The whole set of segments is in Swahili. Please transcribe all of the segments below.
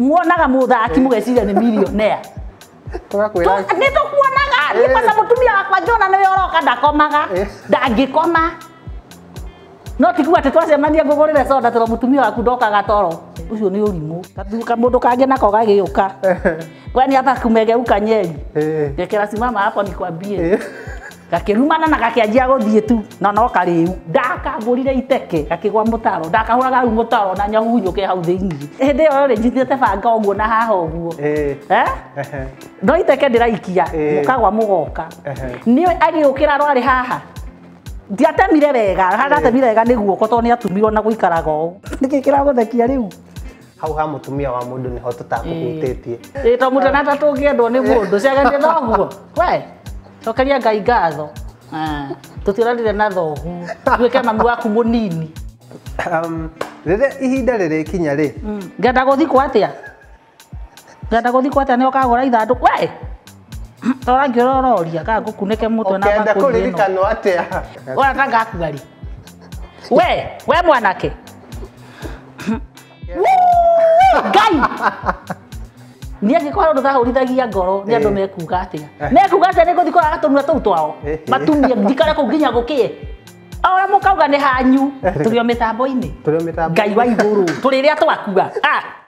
muonaga muthaki mugeciria nä milionea nä tå kuonaga nä kwanza må tumia wakwa ngä ona nä we oroka ndakomaga ndangä koma no tikuga atä twacemania ngå gå rä re conda toro må tumia waku ndokaga toro å cio nä å rimå må ndå kangä nako gagä å ka kweni nä kumegeuka kanyeri ngekera simama hapo gakirumana na gakianjia guthie tu na no kariu ndakagurire iteke gakigwa mutaro ndakahuraga ru mutaro na ke hau thiini eh, hindi iyo ri njitite banga uguo na haha eh, eh? no iteke ndiraikia eh. mukagwa mugoka ni agiukira rwari haha ndiatemire wega aratemire wega nä guoko tondå nä atumirwo na gå ikaraga å nä kä kä ragå thekia rä u hau ha mutumia wa mundu niho tutakuhutitie ä to må tå nata tå ngä endwo nä må ndå ciagetie noguo we cokeria ngai ngatho ah. tå re na thogu ke mami waku må nini rä um, rä a ihinda rä rä kinya rä mm. ngenda gå atä a ngenda gå atä guthi kwatia ni ukagura ithandu we å tora ngiurororia ka ngukunike mutwe na makunda kuririkano atia ora ta ngakugari we we mwanake ngai ni angikora ndu thahurithagi ngoro ni andu eh. mekuga atia eh. mekuga atia ni guthiko agatunura tau twao eh, matumia thikare ku nginya gukie ora mukauga ni hanyu turio mitambo-ini ngai wa iguru turiria twakuga ah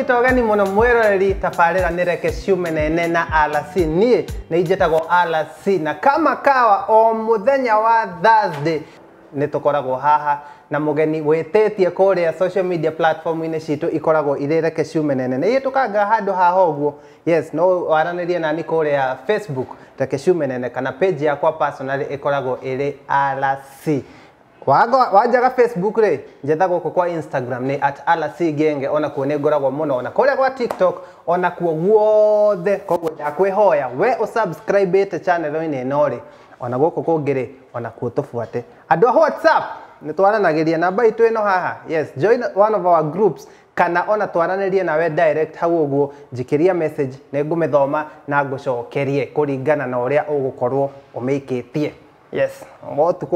nyitogeni muno mwiroreri tabarĩra nĩ reke ciume nene na rc niĩ nĩ injĩtagwo rc na kama kawa o mũthenya wa thursday tå koragwo haha na geni wä tä social media platform ainä citå ikoragwo irä reke ciume nene tå ihĩtũkanga handå haha ũguo yes no waranĩrie nani a facebook reke ciume nene kana page yakwa personally ĩkoragwo ĩrĩ rc waga wajaga facebook re njethagwo ko kwa instagram ni at alasi genge ona kuo ni ngoragwo muno ona kuria kwa tiktok ona kuo guothe koguo ndakwihoya we usubscribe ite channel ini ino ri ona guku kungi ri ona kuo tubuate andu a whatsapp nä twaranageria namba itå ä no haha yes join one of our groups kana ona twaranärie nawe direct hau å guo njä ria message nä ngå mä thoma na ngå cokerie na å rä a å gå yes ngo na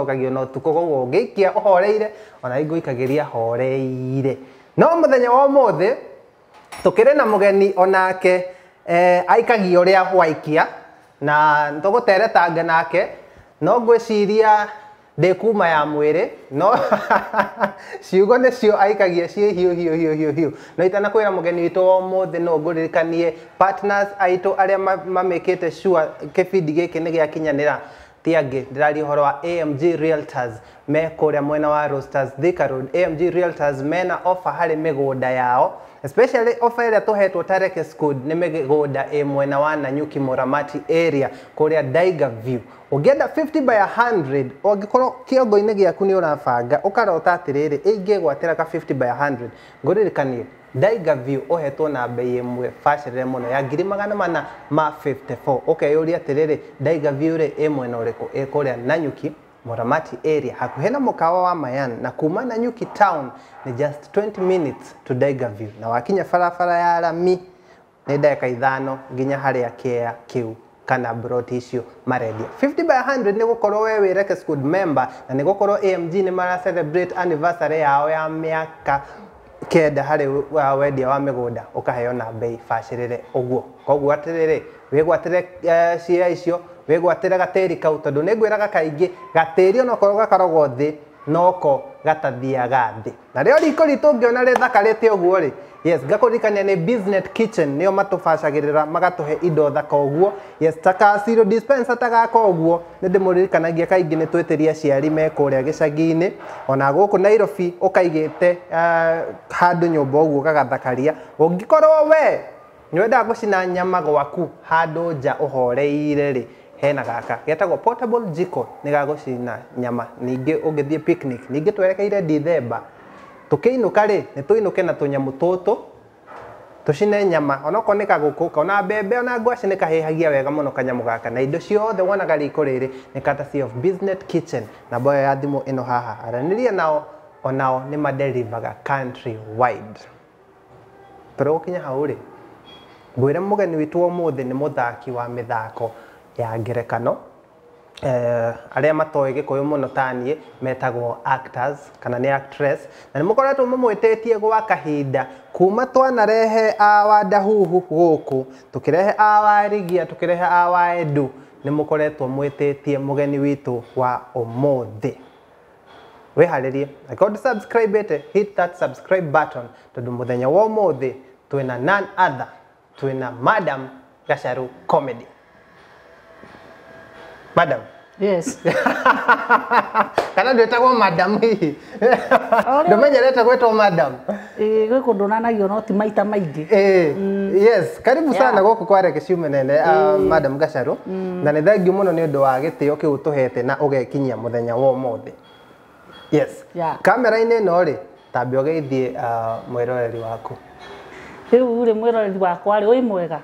å no tuko koguo ngikia uhoreire ona ngũikagiria horeire no muthenya wa kä rä na geni onake eh, aikagia a waikia na teretanga nake no ndä kuma ya mwiri no ciugo cio aikagia ciä hiå hiå hiå hiå hiå no itana kwä ra må geni witå wa må thä no ngå ririkanie partners aitå arä a mamä kä te kibindi gä kä nä gä akinyanä ra thiangä ndä rari å horo wa amg realtors me kå rä a mwena wa rosters thika road amg realtors mena offer harä mä gå nda yao especially offer ä rä a tå hetwo tarekes nä mä gå nda ä mwena wa nanyuki moramati area kå rä a daiga view ũngĩenda 50 by 100 ũngĩkorwo kĩongo-inĩ gĩaku nĩ ũrabanga ũkarota atĩrĩrĩ ingĩgwatĩra ka 50 by 100 ngũririkanie ndaiga biũ ũhetwo na mbei ĩmwe bacĩrĩre mũno ya ngiri magana mana ma 54 ũkeyũria atĩrĩrĩ ndaiga biũ rĩ ĩ mwena ũrĩkũ ĩ kũrĩa nanyuki Muramati area hakuhĩ na mũkawa wa Mayan na kuma Nanyuki town ni just 20 minutes to Daigavu na wakinya barabara ya rami nĩ ndagĩka ithano nginya ya kea kiu kana brot icio maredia 50 by 100 ni gũkorwo we wĩ Rekes Good member na ni gũkorwo AMG ni mara celebrate anniversary yao ya mĩaka kenda harä wendia wa mä gå nda å kaheo na mbei bacärä å guo koguo atä rä rä wä gwatä re eh, ciea icio wä gwatä re ri kau tondå nä ngwä raga kaingä ri onakorwo gakoragwo thä noko gatathiaga thĩ na rĩo riko ritũ ngĩona rĩthakarĩte ũguo nä yes o matå business kitchen ra magatå he indo thaka ũguo yes ta ka zero dispenser ta gaka ũguo nĩ ndĩmũririkanagia kaingĩ nĩ twĩtĩria aciari a gä cagi-inä ona kå nairobi ah, handå nyå mba å guo gagathakaria korwo we nä wendaga gũcina nyama gwaku handå nja horeire rä hena gaka getagwo portable jiko nä gagåcina nyama ningä å ngä picnic ningä twerekeire ndithemba tå kä inå ka rä nä tå inå ke na tå nyamå tåtå tå cine nyama onokorwo nä kagåkå kaona mbembe ona ngwacĩ nä kahähagia wega må no kanyamå gaka na indo ciothe wonaga riko rä rä nä courtesy of business kitchen namba ä yo ya thimå ä no haha aranä nao onao nä maderivaga country wide tå rä gå kinya hau rä ngwä re må geni witå å må thä nä må thaki wa mä thako ya ngerekano eh, arĩa matoĩ gĩkũyũ mũno taniĩ metagwo actors kana nĩ actress na nĩ mũkoretwo mũmwĩtĩtie gwa kahinda kuma twanarehe awandahuhu gũkũ tũkĩrehe awarigia tũkĩrehe awaendu nĩ mũkoretwo mwĩtĩtie mũgeni witũ wa ũmũthĩ wĩharĩrie record subscribe hit that subscribe button tondũ mũthenya wa ũmũthĩ twĩna none other twĩna madam gacaru comedy Madam. Yes. kana ndio ĩtagwo madam hihi ndũmenyerete gwĩtwo madam gũkũ eh, ndũnanagio no ti maita Eh. Mm. yes karibu yeah. sana goku kwa reke ciume nene uh, ah, eh. madam Gasharu. mm. na nĩ thengiũ mũno nĩ ũndũ wa gĩtĩo kĩu utuhete na ugekinya muthenya wa mothe. yes yeah. kamera-inĩ ĩno rĩ tambĩ ũgeithie uh, mwĩroreri waku rĩu rĩ mwĩroreri wakwa rĩ wĩ mwega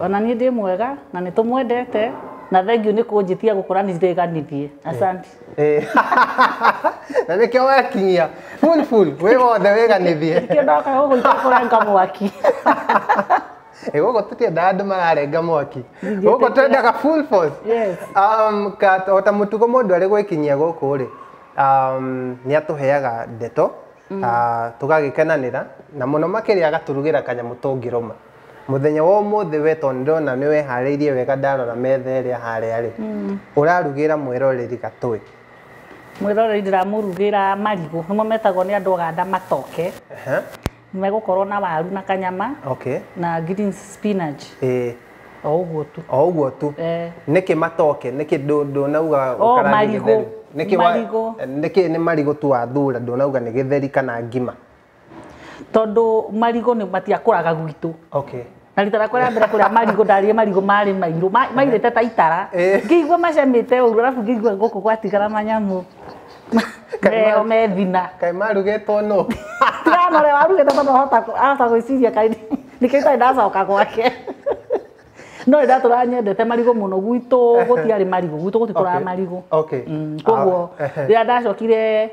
ona ni ndi mwega na nĩ tũmwendete na thengio nä kå njä tia gå korwo nä cireganithie asanti eh. eh. na nä kä o wekinyia wä wothe wä ganithie kä ndoka gå gå ita kå mwaki da tũtiendaga marare mararenga mwaki tenda ka full force um, o ta mũtugo mũndũ arĩ gwĩkinyia gũkũ ri um, ni atũheaga ndeto mm. uh, ah, tugagikenanira na mũno makĩria agatũrugĩra kanyamũ tũngĩrũma muthenya wa umuthi wetwo ndona ni wehariirie wega ndarora metha iria haria ri urarugira hmm. mwiroreri gatwi mwiroreri ndiramurugira marigu nimo metagwo ni andu oganda matoke megukorwo na waru na kanyama okay. na green spinach eh o tu o tu eh. niki matoke niki ndunauga oh, marigu niki marigu niki ni marigu tu wathura ndunauga ni githeri kana ngima tondu marigo ni matiakuraga gwitu okay na rita rakwa rä mbere kå rä a marigå ndarä marigå marä mairå te ta itara eh. ngä igua macamä te å ru arabu ngä igua gå kå gwatigara manyamå meo methina kaä marugetwo no tiganore warugete tondå ahota gwä ciria nä kä tarä ndacoka gwake no ndatå ranyendete marigå må no gwitå gå tiarä marigå gwitå gå tikå ra marigå mm, koguo rä ah, rä a ndacokire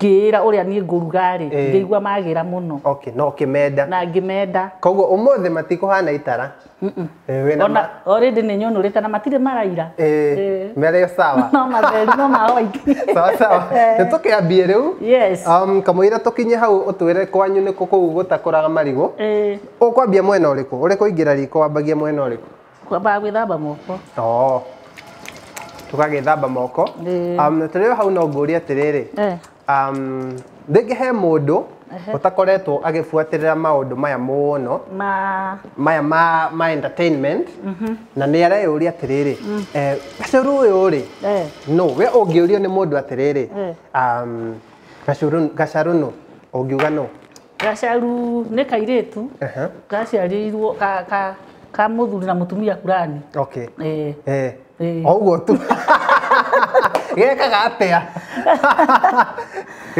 ngĩĩra ũrĩa niĩ ngũruga-rĩ eh. ngĩigua magĩra na okay, no ũkĩmenda na ngĩmenda koguo ũmũthĩ hana itara eh, ona already nĩ nyũnũrĩte na matirĩ maraira eh, merĩ sawa no matheri no ma white sawa sawa nĩtũkĩambie rĩu yes um, kamũira tũkinye hau ũtwĩre kwanyu nĩ kũ kũu marigå å kwambia mwena ũrĩkũ ũrĩkũ ingĩra riko wambagie mwena ũrĩkũ kwambaga thamba moko oh. gagä thamba moko um, na tũrĩ hau no rä rä um, he mundu utakoretwo agibuatirira maundu maya muno ma maya ma ma entertainment mm -hmm. na ni areyuria atiriri mm. eh gacuru uyu ri eh. no we ungiurio ni mundu atiriri eh. um gacuru gacaru no ungiuga no gacaru ni kairitu uh -huh. gaciarirwo ka ka ka muthuri na mutumia kurani okay eh eh, eh. oguo tu atä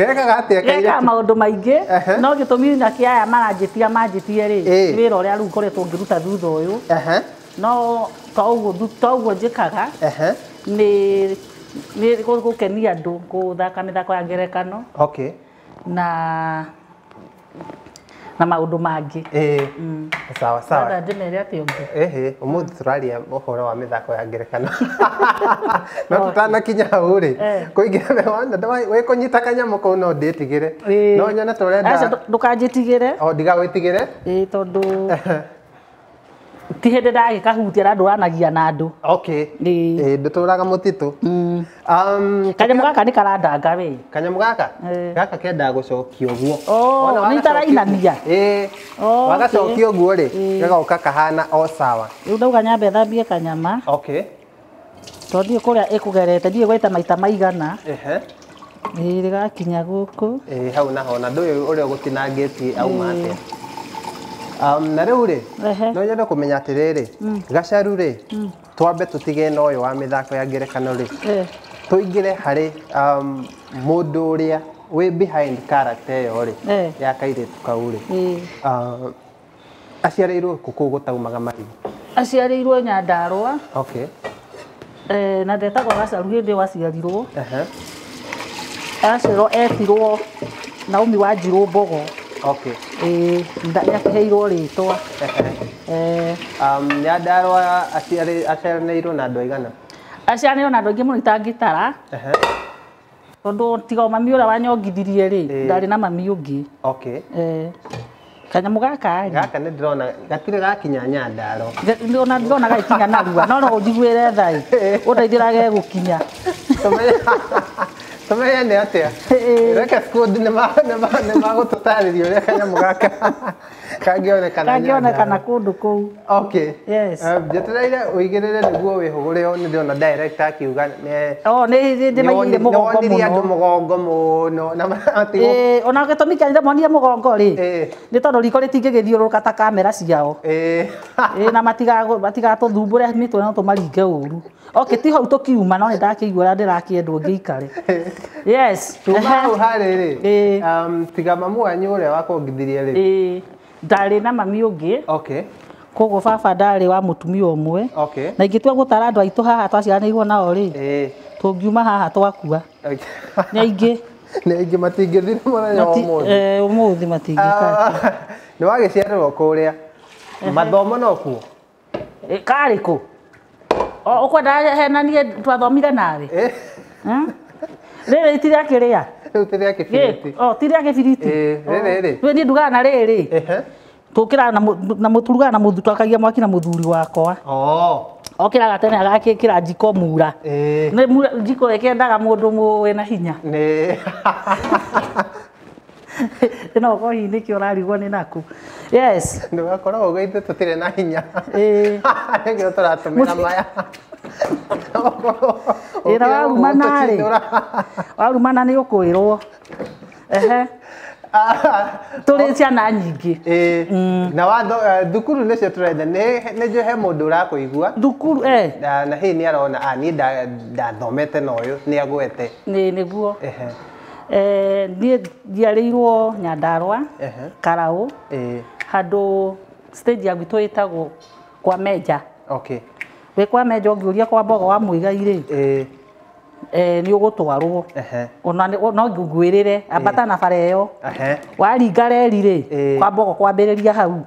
a gekaga ndå maingä no gitumi na kiaya maranjitia manjitie ri wira uria riu ngoretwo ngiruta thutha uyu no toguo njikaga ni ni gukenia thaka guthaka thako ya ngerekano na na maundu mangi eh mm. sawa sawa nda ndimeria ti ungi eh umuthi turaria uhoro wa mithako ya ngerekano no tutana kinya uri kuingira we wanda ndo we kunyita kanya kau no nditigire no nyana turenda aca ndukanjitigire o oh, witigire eh tondu ti hä ndä kahutia na ndåranagia na andå ndå tå raga må titå mm. um, kanyamå gaka nä karandanga wä kanyamå gaka gaka kendaga gå cokia å guo nä itarainania wagacokia å guo rä gagaåka kahana o sawa rä u ndauga nyambe thambie kanyama tondå ndiä kå rä a ä kå gerete ndiä gwaita maita maigana rä gakinya gå kå hau naho na ndå yå å rä a å gå tinangä tie auma atä Um, na rä u rä no nyende kå menya atä rä mm. rä gacaru rä mm. twambe tå tige na å yå wa mä thako ya ngerekano rä tå ingä re harä um, må ndå å rä a wä behind character ä yo rä ya kairä tu kau rä uh, aciarä kå kå gå taumaga marigu aciarä irwo nyandarwa okay. na ndetagwo gacaru hä ndä waciarirwo uh -huh. aciarwo etirwo naomi wa njirå mbogo okay ĩĩ nĩaheirwo rĩtwa nyandarwa irwo na andå aigana aciaranĩirwo na andũ aingĩ mũno itangĩtara tondũ tiga o mami ũrĩa wanyongithirie rä ndarä na mami å okay kanyamå gaka gaka nä ndärona gatirä gakinya nyandaro ona ndirona gagäkinya narua no no å njiguä re thaä å ndeithä rage gå kinya tumenyende atia reke skud nä magåtåtarä ria å rä a kanyamå gaka kangäonekana kå kå u njetereire å igä rä re nä guo wä hå gå rä o nä ndä ona akiuga nĩwonirie andå må gongo må no ona gä tå mi kĩa nä monire må gongo rä nä tondå riko rä tingä gä thiå ta kamera ciao e. e, na matigatå thumbå re mä tå no tå maringe å ru okay ti hau tukiuma no nä ndakĩigua ũrĩa ndĩrakĩendwo ngĩikare yes hau harĩ um tiga mamu wako ũrĩa wakuongithirie rĩ ndarĩ na mami ũngĩ okay koguo baba ndarĩ wa mutumia ũmwe okay. na ingĩtua gũtara andũ aitũ haha twaciaranĩirwo nao rĩ eh. tũngiuma haha twakua nĩ aingĩ nĩ aingĩ matingĩthire mũthenya ũmũthĩ ũmũthĩ matingĩka ah. nĩ wagĩciarĩrwo kũrĩa mathomo no kuo karĩ kũ ukwenda henanie twathomire nawe eh? rĩrĩ ti rĩa kĩrĩa ti rĩa kĩbiriti ti rĩa kĩbiriti eh, niĩ ndugaga na rĩrĩ tũkĩraga na mũturugaga na mũthu twakagia mwaki na mũthuri wakwa okĩraga tene agagĩkĩra njiko mura eh. njiko ĩkĩendaga mũndũ mũĩ na hinya no kä å rarigwo nä naku yes nä wakoragwo gå ithuä tå tirä na hinya nä kä tå ratå mä ra maya ä ra warumanarä warumana nä å kå ä rwo ehe tå rä ciana nyingä na thukuru nä cio tå renda nä njå he må ndå å rakå igua thukuru na hihi nä arona niä ndathomete na å yå nä agwete nä guo niä ndiarä irwo nyandarwa karaå handå stage yagwitå ä tagwo kwa menja okay. wä kwa menja å ngä å ria kwa mboga wa må igai rä nä å gå twarwo no ngwä rä re ambata na bara ä yo waringa reri rä kwa mbogo kwambä rä ria hau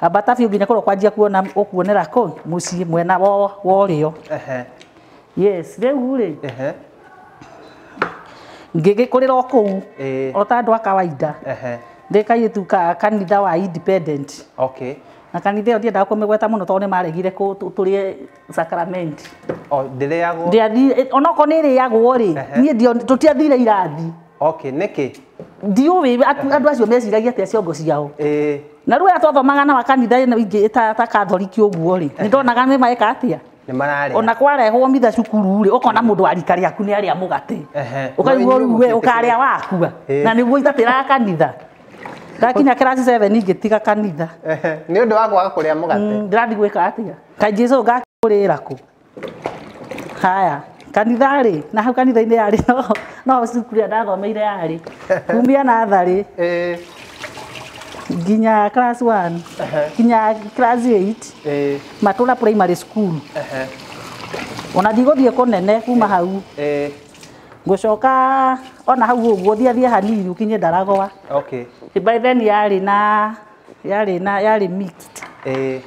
ambata biå nginya kå rwo kwanjia kuona å kuonera kå må ciä mwena wa rä o rä u rä ngä gä kå rä ra o kå u ota andå a ndikairitu ka kanitha wa independent okay na kanitha yo ndiendaga kũmĩgweta mũno tondũ nĩ maregire tũrĩe sacrament ona oh, ndĩrĩagwo onokorwo nĩ ĩrĩagwo rĩ niĩ tũtiathire irathi okay nĩkĩ ndiũĩ andũ acio meciragia atĩa ciongo ciao na rĩu twathomaga na wakanitha ĩno ingĩ ta kathoriki ũguo rĩ nĩ ndonaga nĩ meka atĩa ona kwarehwo mitha cukuru rĩ ũkona mũndũ arika rĩaku nĩ arĩa mũgate ũkaigua rĩu we ũkarĩa wakua na nĩguo itatĩraga kanitha ndakinya kirasi seven ngĩtiga kanitha nĩ ũndũ wa kwaga kũrĩa mũgate ndĩrathi mm, gwĩka atĩa kaĩ jesu ngakũrĩra kũ haya kanitha rĩ na hau kanitha-inĩ yarĩ no cukuru ĩrĩa ndathomeire yarĩ kumia natharĩ nginya class 1 nginya class 8 matũra primary school ona ndigũthiĩ kũnene kuma hau ngucoka ona hau uguo thia thia hanini ukinye ndaragoa okay by then yari na yari na yari mixed eh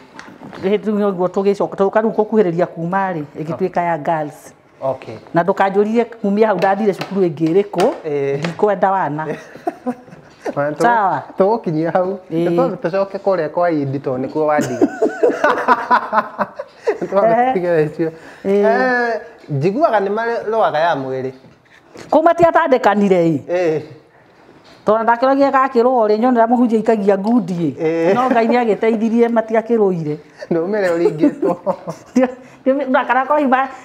rä guo tå gä coka u kå kuhä rä ria kuma rä ä ka ya girls okay. na ndå kanjå rire kumia hau ndathire cukuru ä ngä rä kå ndikwenda wana sawa tå gå kinyia hau tå coke kå a kwa indi tondå nä kuo wandiga njiguaga nä maroaga ya mwä rä kå u matiatandäkanire ä tondå ndakiragia gakä rwo rä nyonera må hunjia ikagia ngundiä no ngai nä agä teithirie matiakä rå ire ndåmere å ringä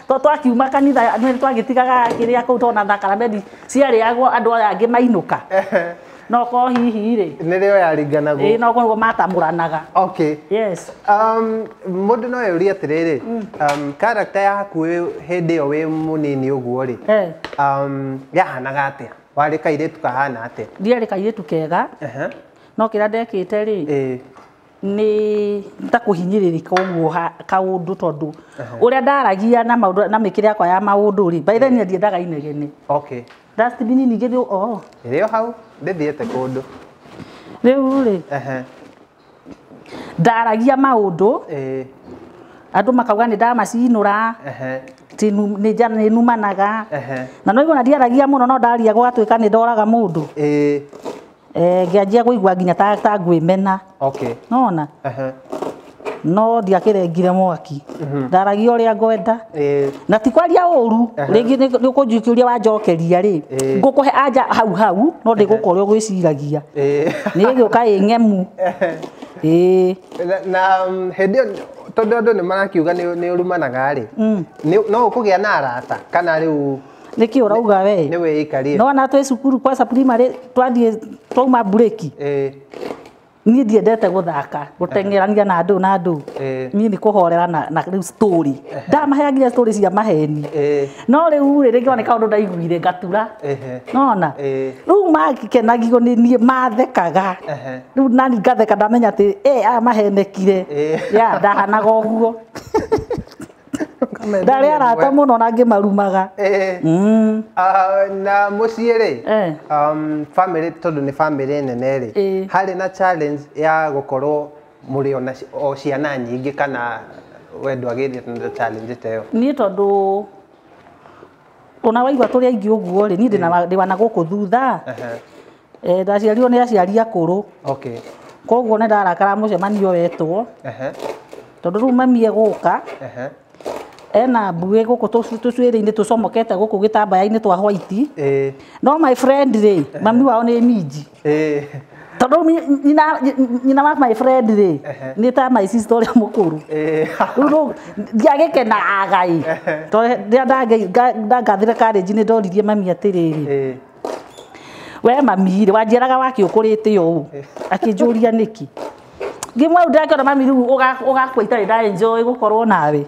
two twakiuma kanitha twagä tigaga kä rä a kå u tona thakara mendi ciarä agwo andå aya angä mainå ka no ko hihi ri nä rä o yaringanagu ä no mata muranaga okay yes um må ndå no yuri rie atä rä mm. rä um character ya hä ndä ä yo wä må nini å guo rä um yahanaga atä a warä kairä tu kahana atä ndiarä kairä tu kega no kira rä a ndekä te rä nä ta kå hinyä rä rä koguo kaå ndå tondå å rä a ndaragia na mä kä re yakwa ya maå ndå rä mbaithani ndiendaga inegene okay ningä rä ni gedo rä o hau ndithiete kundu riu ri ndaragia maundu andu makauga ni ndamacinura nä numanaga na noigo na ndiaragia må no no ndaria gwatuä ka nä ndoraga må ndå ngä anjia gå igua nginya ta ngwä mena nona no ndiakerengire mwaki mhm. ndaragia a ngwenda na ti å kå ringi ni ria wanjokeria ri he anja hau hau no ndigukorwo gwiciragia ni giuka ingemu na um, hindi tondå andå ni marakiuga ni urumanaga ri mm. no a na arata kana riu niki urauga we ni we ikarie no na twe cukuru kwa primary twauma break niä ndiendete gå thaka gå tengerania na andå na andå niä nä kå horera na rä u ndamaheagira tå cia maheni no rä u rä rä ngä oneka å ndå ndaiguire ngatura nona rä u makenagio niä mathekaga rä u nani ngatheka ndamenya atä aya mahenekire ya ndahanaga å guo ndarä arata må no na ngä marumaga eh, eh. mm. ah, na må ciä rä tondå nä bamä rä nene rä eh. harä na challenge ya gå korwo må rä o ciana nyingä kana wendo agä na challenge ta ä yo niä tondå ona waigua tå rä aingä å guo rä niä ndä wana gå kå thutha ndaciarirwo nä aciari akå rå koguo nä ndarakara må cemanio wetwo tondå rä u mamie gå ka ena mbuge gå kå tå cuä rä inä tå comokete gå kå gä tambaya-inä twa hwaiti no my friend rä mami wao nä minji tondå nyina wa my friend rä nä ta my sister å rä a må kå rå rä u ndiagä kenaga ä rä a ndangathä re karänji nä ndoririe mami atä rä rä we mami wanjiaraga wakä å kå rä te å å akä njå ria nä kä ngä ndä ndärakä ona mami rä u å gakwa ndaenjoä gå korwo nawe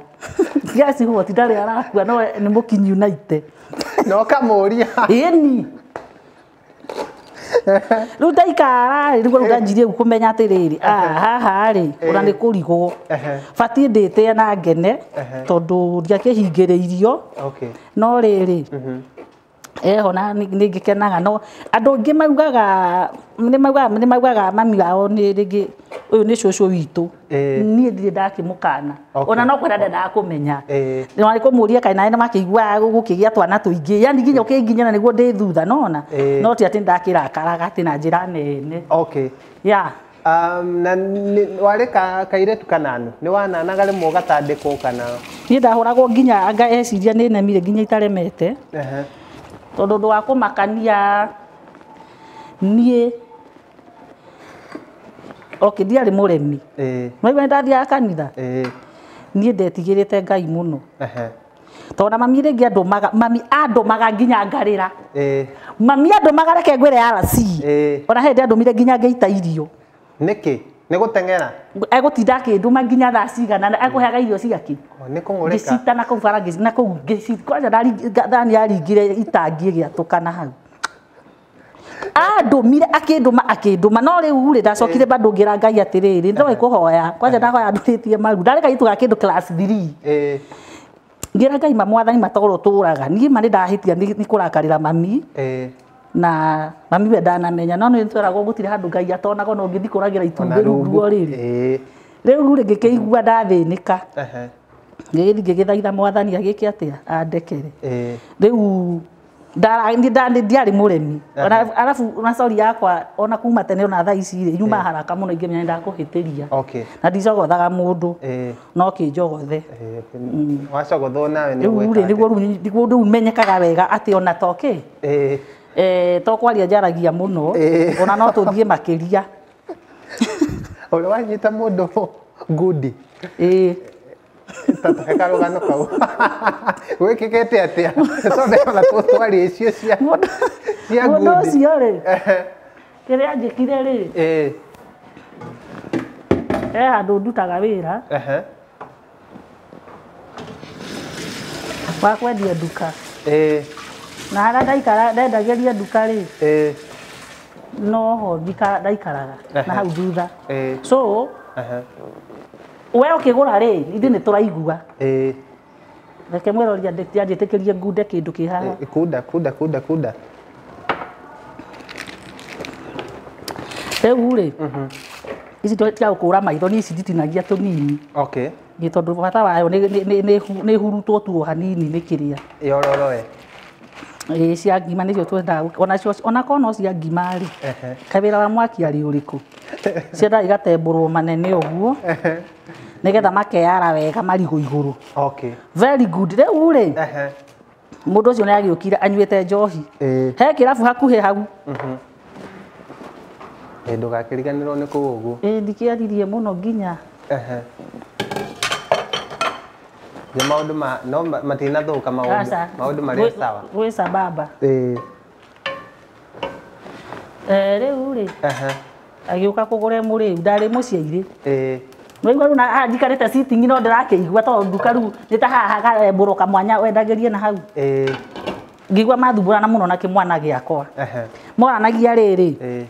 gaci gå tinda arakua no nä må kinyi naite no kamå ria ni rä u ndaikara rä rä rä u ndanjirie kå menya atä rä rä ah, haha-rä å na nä kå rigwo batiä ndä te na ngene tondå ndiakä hingä rä irio no rä rä mhm eho na nĩngĩkenaga no andũ aingĩ maugaga nĩmaugaga nĩmaugaga mami wao nĩ rĩngĩ ũyũ nĩ cũcũ witũ eh. niĩ ndirĩ ndakĩmũkana ona no kwĩra ndendaga kũmenya eh. nĩ kũmũria kaĩ naĩ nĩmakĩiguaga gũkĩgĩa twana tũingĩ yani nginya ũkĩnginyana nĩguo ndĩ thutha nona eh. no ti atĩ nĩndakĩrakaraga atĩ na njĩra nene okay yeah Um, na warä ka kairä kananu nä wananaga rä mwe ũgatandĩkwo kana niä ndahå ragwo nginya anga eciria nä nemire nginya itaremete uh -huh tondå ndå wa kå makania niä okä ndiarä må remi maigua nä ndathiaga kanitha niä ndetigä rä te ngai må no tondå na mami rä ngä mami andå maga nginya ngarä ra mami andå maga reke ngwä re ona hä ndä andå mire nginya ngä ita irio nä kä nä gå teng'era egåtinda akä nduma nginya thaa cigana na heaga irio cigakä ngä na kå bara na kå kwanja thani yaringire itangi gä atå kana hau andåmire akä ndå akä ndå ma no rä u ndacokire bandå ngä ngai atä rä rä kå hoya kwanja ndahoya ndå tie maru ndarä gai tå gakä ndå ngä ra ngai mamwathani matogorwo tå raga niä ma nä ndahä tia nä kå rakarä ra mami na na mami we ndanamenya no nä tweragwo gå tirä handå ngai atonaga no ngä thiä kå ragä ra itumbä runguo rä rä rä u rä ngä kä igua ndathä nä ka ngä gä thi ngä gä thaitha mwathani agä ke atä a andekere rä u ndiarä må remi arabu nacori yakwa ona kuma tene ona thaa ici rä nyuma haraka må no ingä menya nä ndakå hä tä ria na ndicogothaga må ndå no kä njogothe rä u rä nä guo rä u menyekaga wega atä ona tokä Eh, to kwaria njaragia muno eh. ona no tuthie makiria ore wanyita mundu ngundi eh. takarugano kau gwikikite atia tondeona twaria icio cia cia ngundi mundu ucio re kiria njikire ri e handu ndutaga wira wa wakwendia nduka na harä a ndaikara ndendagä ria nduka rä noho ndaikaraga na hau thutha so we å kä gå ra rä ithä nä tå raigua reke mwä roria yanjä kä rie ngunde kä ndå kä haha rä u rä ici tiga kå ra maitho nä ici nditinagia tå nini nä tondå bata wayo nä hurutwo tuo hanini nä kä rä a yororoe ä cia ngima nä cio twendaga onakorwo no cia ngima rä kawä ra wa mwaki arä å rä kå ciendaga igatembå rwo manene å guo nä getha makeara wega marigå igå rå rä u rä må ndå å cio nä agä å kire anyuä te njohi he kä rabu hakuhä hau mhm. ndå gakä riganä rwo nä kå å guo ndikä aririe må no nginya nä maå ndå no matinathåka maå ndå marä a sawa gwä sababa rä u agä å ka kå gå re må rä u ndarä må ciairä nwaigua rä na njikarä te citingi no ndä rakä igua nduka rä u nä ta hahagambå mwanya wendagä rie na hau ngigua mathumbårana må no na kä mwana gä akwa moranagia rä rä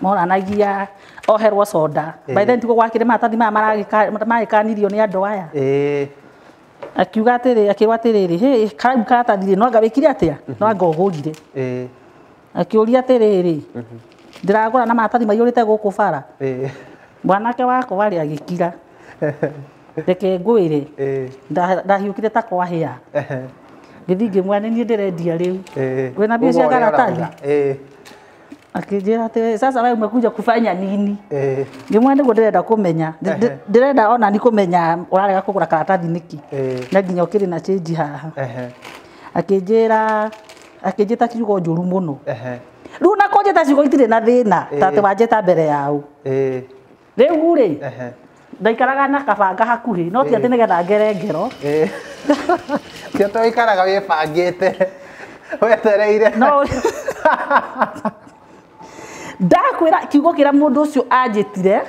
moranagia oherwo soda by then tigå gwakä rä matathi maya maragä kanirio nä andå aya akiuga atirä akä rwo atä rä rä karatathi rä no ngawä kire atä a no anga mhm. å hå rire akä å ria atä rä rä mhm. ndä ragå ra na maratathi maiyå rä te gå kå bara mwanake wakwa rä agä kira reke ngwä re ndahiå kire ta kwahä a ngä thiä ngä mwanä niä ndä rendia rä u wä na mbia cia karatathi akinjä ra atä sasa we umekuja kufanya nini eh. ngä mwa nä guo ndä renda kå menya ndä ona nä kå menya å rarega kå gå ra karatathi nä kä eh. na nginya å kä rä na cänji haha akinjä ra akinjä ta ciugo eh. njå ru må no rä u na kå ta ciugo itirä na thä na tatä wanjä ta mbere yao rä u rä ndaikaraga na kabanga hakuhä no ti atä nä getha ngere ngero ti atå waikaraga wä bangä wetereire no ndakwira kiugo kira mundu ucio anjitire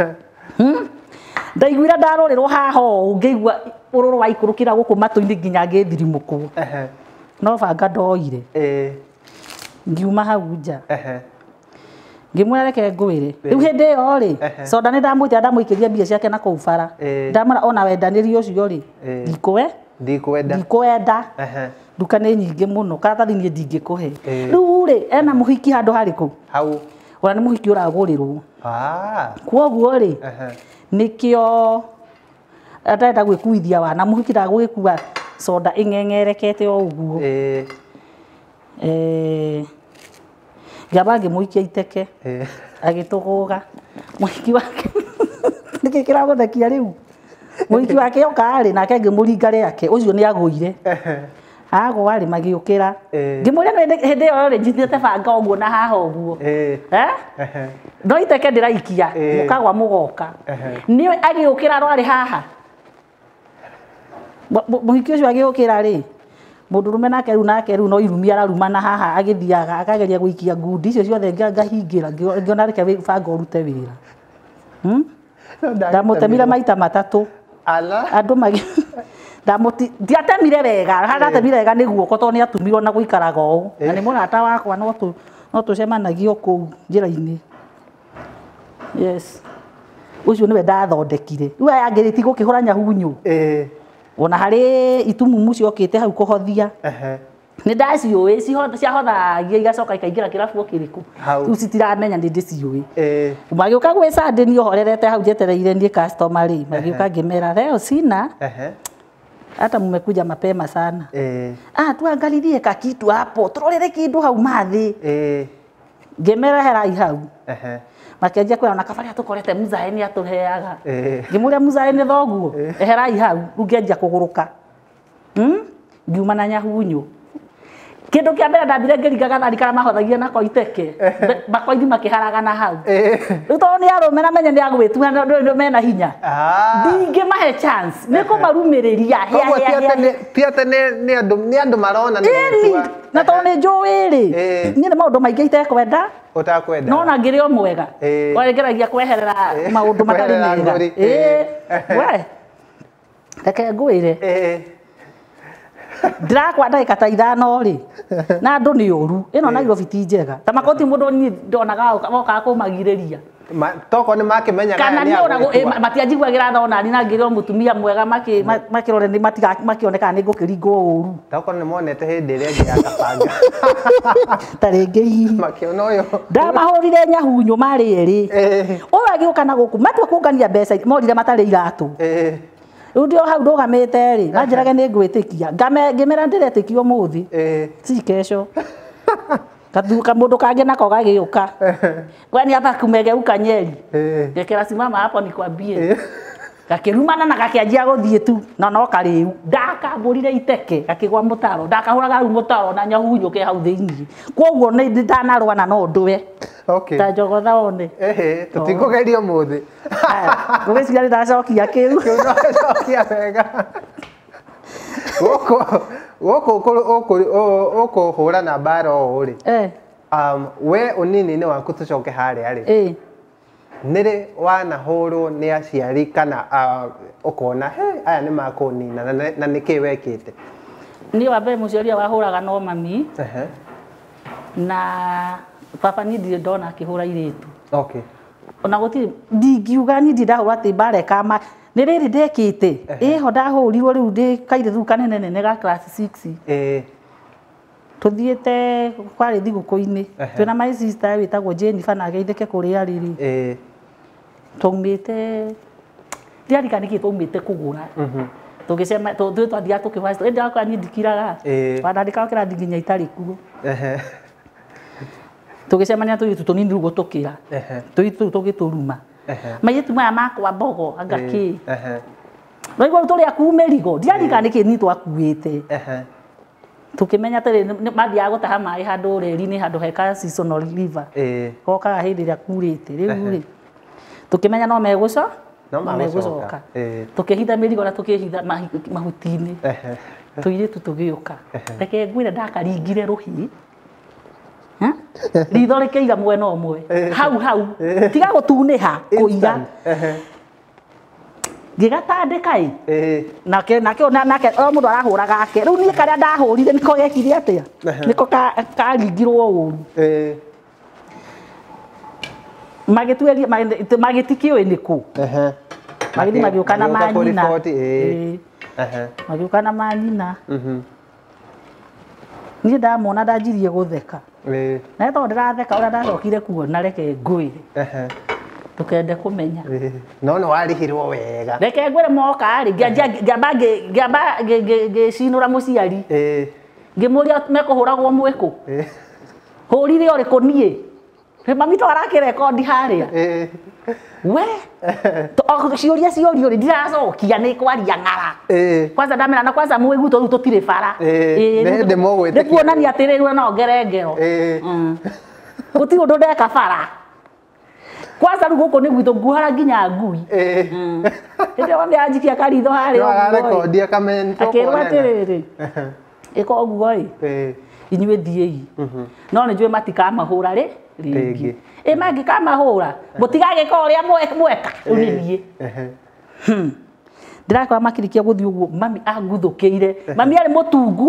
hmm? ndaiguire ndarorerwo haha ũũ ngĩigua ũrũrũ wa ikũrũkĩra gũkũ matũ-inĩ nginya ngĩthirimũkwo no banga ndoire ngiuma hau nja ngĩmwĩra reke ngwĩre rĩu hĩndĩ ĩyo rĩ conda nĩ ndamwĩtĩra ndamũikĩria mbia ciake na kũu bara ndamwĩra ona wendanĩria ũcio rĩ ndikũwe ndikwenda nduka nä nyingä må no karathathi niä ndingä kå he rä eh. u rä ena må hiki handå harä kå hau ona nä må hiki å ragå rä rwo koguo rä nä kä o ndarenda gwä kuithia wana må hiki ndagå gä kua coda ä ng'eng'erekete o å guo eh. eh. ngamba ngä må ikia iteke agä tå gå ga må hiki wake nä kä kä ragå thekia rä u må hiki wake okarä nake ngä må ringa rä ake å cio nä agå ire ago arä magä å kä ra ngä må rä a hä ndä ä yo rä njithä te banga å na haha å guo eh iteke ndä raikia må kagwa må goka nä agä å kä ra rwarä haha må hiki å cio agä å kä ra rä må ndå rå me nake rä u nake rä u no irumia araruma na haha agä thiaga akageria gå ikia ngundi icio ciothe ngahingä ra ngä ona rä ke banga å rute wä ra hmm? ndamå temire maita matatå andå magä ndamuti ndiatemire wega aratemire wega nä guoko tondå nä atumirwo na gå ikaraga å u na nä må rata wakwa no tå cemanagia å kå u njä ra-inä å cio nä we ndathondekire rä u aya angä rä tigå kä hå ra nyahunyå ona harä itumumu ciokä te hau kå hothia nä ndaciå ä ciahothagia igacoka ikaingä ra kä rabu kä rä kå rä u citiramenya nä ndä ciå ä magä å ka gwä candä ni å horerete hau njetereire niä rä magä å ka ngä mera reo cina hata mumekuja mapema sana eh. ah, tuangalirie kakitu hapo turorere kindu hau mathi eh. ngimereherai hau eh makianjia kwira na kabari atukorete muzaeni atuheaga ngimuria eh. muzaeni thoguo eh. eherai hau ungianjia kuguruka mm? ngiuma na nyahunyu kindu kia mbere ndathire ngirigaga thari kara mahothagia nako iteke makoithi makiharaga na eh. hau eh. riu tondu ni arume na menye ni agwitua ndu mena hinya ah. ndingimahe chance ni kumarumiriria ti ate ni andu ni andu marona na tondu eh. ni njui ri ni ni maundu maingi itekwenda utakwenda nona ngiri o mwega wageragia kweherera maundu matari mega we reke ngwire ndirakwa ndagika ta ithano ri na andå nä å ru ä no nairobi ti njega ta makoti må ndå niä ndonaga wokaga kå magirä ria toko nä makämenyamatianjiguagä ra thonani na ngä rä o må tumia mwega makä rore makionekaga nä ngå kä ringwo å ru toko nä monete hä ndä ngi rä a ngä yakabanga ta rä ngä hihi makäona å yå ndamahå rire nyahunyå marä erä å yå agä å gå kå matua kå ngania mbeca matarä iratå rä u ndä hau ndå gamä te rä manjä rage nä ngwä tä kia ngä mä ra ndä retä kio må thä cikeco kamå ndå kangä nako gagä å ka gweni athakå megeu kanyeri ngekera simama ni gakirumana na gakianjia guthie tu na no kariu ndakamburire iteke gakigwa mutaro ndakahuraga ru mutaro na ke hau thiini koguo ni ndanarwa na no ndue okay. ta njogotha one ehe tutikugeria umuthi oh. ngugiciria ni ndacokia kiu kiucokia wega gukå oko kå hå rana mbara å rä we å nini-inä waku tå coke harä a eh nä wanahå rwo nä aciari kana å kona he aya nä makånina na nä kä wekä te niä wa mbere må ciaria wahå raga no mami na papa ni ndirä ndona akä hå ra irä tu ona gå ndingiuga ni ndirä ndahå ra atä mbarekama nä rä rä ndekä te ä ho ndahå rirwo rä u ndä kairä thu kanene nene ga class 6 tå thiä te kwarä thigå kå-inä twä na maicista wä tagwo jeniba na ageithä ke kå rä arä rä twaumite ndirarika niki twaumite kugura mhm. tugicema thui twathia tukihwa indi wakora ni ndikiraga wanandika kĩrathi nginya itarĩ kuo tugicemania tũirĩtu tũnini rĩu gũtũkĩra tũirĩtu tũu tũgĩtũruma mairĩtu maya makwa mbogo anga kĩ rĩu tũrĩa kuu mĩrigo ndirarika nĩ kĩ ni twakuĩte tukimenya tere mathiaga gũtaha maĩ handũ reri-inĩ handũ he seasonal river gokaga hĩndĩ ĩrĩa kurĩte rĩu rĩ tå kä tukimenya no meguca no megucoka tukihitha mirigo na hitha mahuti inä tå tå irä tu gä å ka reke ngwĩre ndakaringire rå rũhi ritho rĩkĩiga mwena å mwe hau hau tiga gũtunĩha kũiga ngĩgatandĩka ĩ nake nake nake o u niä karä a ndahå rire nä ko gekire atä nä ko karingirwo å ru magetueria magitikio iniku ehe magithii magiuka eh. eh. na manyina magiuka na manyina niä ndamona ndanjirie gå theka eh. na tondå ndäratheka å rä a ndacokire na reke ngåire tå kende kå menya no nä warä hä rwo wega reke ngwä re mokarä ngäamba ngäcinå ra må ciari ngä må ria mekå hå ragwo mwä kå hå rire å rä kå niä mami eh. to arakä rekondi harä a we ciå ria ciorio rä ndiracokia nä kwaria ng'ara eh. kwanza ndamera na kwanza mwe mwä gwitå rä ne de mo we nä kuona ni atire rä na ngere ngero gå tirå de ndeka bara kwanza rä u gå kå nä gwitå nguohara nginya ngui hä ndä ä wamä anjikia karitho harä akä rwo atä rä rä ä koguo ä inywe thiä i no ni jwe ä matikamahå ra rĩngĩ ĩ mangĩkamahũra mũtigagĩka ũrĩa mweka ũnithie hmm. ndirakora makĩrikia gũthiĩ ũguo mami anguthũkĩire mami arĩ mũtungu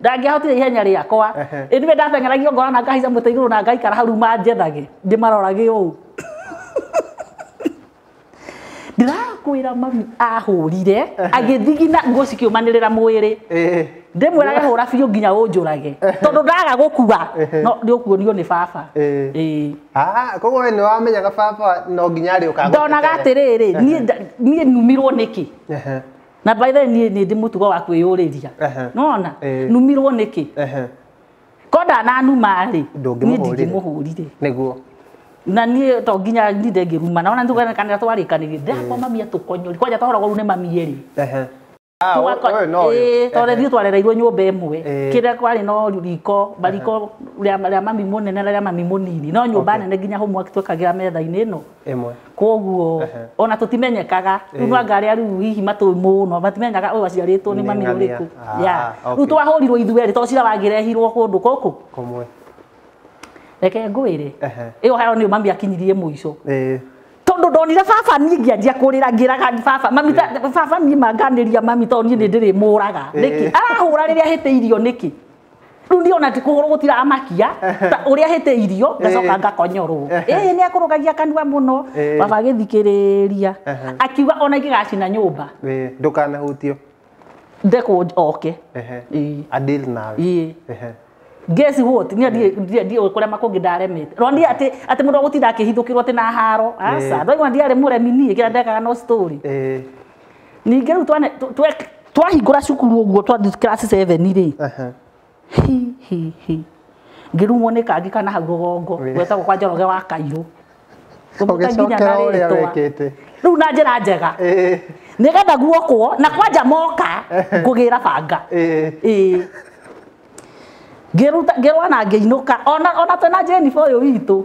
ndangĩahotire ihenya rĩakwa ĩniwe ndateng'eragio ngona na ngahaica mũtĩ igũrũ na ngaikara hau ruma njethage ndĩmarorage ũũ ndirakwira mami ahurire agithigina nguo cikiumanirira mwiri ndimwirage hura biũ nginya unjurage tondu ndaga gukua no ndiukuonio ni baba ah, koguo we niwamenyaga baba no nginya ari ukaga ndonaga atiriri niĩ numirwo niki na by the niĩ nĩ ndĩ mũtugo wa kwĩyũrĩria nona numirwo nĩkĩ ko ndananuma rĩ niĩ ndingĩmũhũrire nĩguo na niä to nginya ninde ngä ruma naona tukanä twarä kanä ndakwa mm. mamia tå konyori kwanja twahoragwo rä u nä mamierä ah, ah, tondå thiä twarereirwo nyå mba ä mwe kä rä a kwarä no riko mariko rä a mami må nene na rä a mami må nini no nyå mba nene nginya hå mwaki twekagä ra metha-inä ä no koguo ona tå timenyekaga rä u nwangarä a rä u hihi matå må no matimenyaga å aciarä two nä mami å ah, rä kå rä u twahå rirwo ithuerä to cira wangä rehirwo kå ndå kå kå reke ngwire ä yo hayo nä å mami akinyirie må ico tondå ndonire baba niä ngäanjia kå rä ra ngä baba mami baba niä manganä ria mami tondå niä nä ndä rä må raga nä arahå ra rä rä a hä tä irio nä kä rä u ndiona tä kå gå tiramakia å rä a hä tä irio ngacoka ngakonyorwo ä nä akå rå gagia kanua må no baba agä thikä rä akiuga ona ingä gacina nyå mba ndå kanahutio ndekå oke nawe guess what ni ndi ndi kå rä a dare me rondi ati ati atä atä må ndå gå tinda akä hithå kä rwo atä na haro aca thaigua eh. ndiarä må remi niä kä rä a ndekaga no story eh. ningä rä u twahingå ra cukuru å guo twathi rä hihihi ngä rumwo nä kangi kana hau rå eh. kwa njoroge wa kairå rä u na njä ra njega nä getha guokwo na kwanja moka ngå gä ra banga ngä ngiruta ngä inå ka ona ona twena å yå witå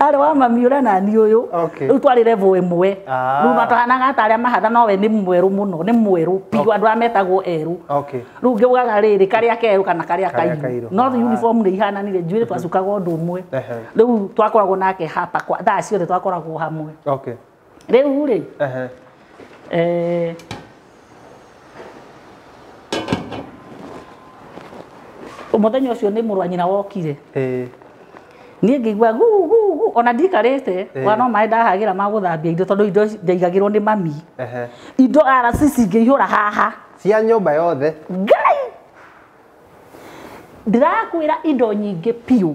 arä wa mami å rä a nani å yå rä u twarä re vå ä mwe ah. rä u matahanaga ta arä a mahatha nowe nä mwerå må no nä mwerå pigu andå arä metagwo erå rä u ngä ugaga rä rä karä a kerå kana karä a kairå no nä ihananire njuä rä mm-hmm. twacukaga å ndå å mwe rä u twakoragwo nake hapa thaa ciothe twakoragwo hamwe rä u rä muthenya ucio ni murwa nyina wokire niä ngä igua ona ndikarä te no maä ndahagä ra magåthambia indo tondå indo ndaigagä rwo nä mami indo araci cingä ihå ra haha cia nyå mba yothe ngai ndirakwä ra indo nyingä piå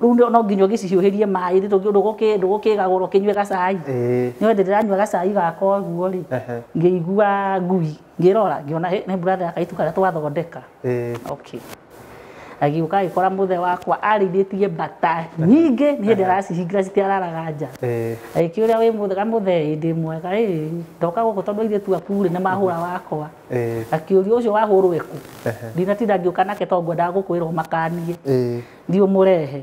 rä u no nginya å gä cihiå hä rie maä ndå gå kä gagå kä nyue gacai nä wende ndä ranyua gacai gaka å guo rä ngä igua ngui ngä rora ngä ona nä mbura ndä rakaituka a twathondeka agiuka ikora muthe wakwa arĩithĩtie mbata nyingĩ nĩ hĩndĩ aracihingĩra citiararaga nja agĩkĩũria wĩ muthe mũthee ndi mwega ĩ toka gũkũ tondũ ithe tu rĩ nĩ mahura wakwa akĩũria ũcio wahũrwo ĩkũ ndinatinda ngĩũka nake to ngwendaga gũkwĩrwo makanie thiĩ ũmũrehe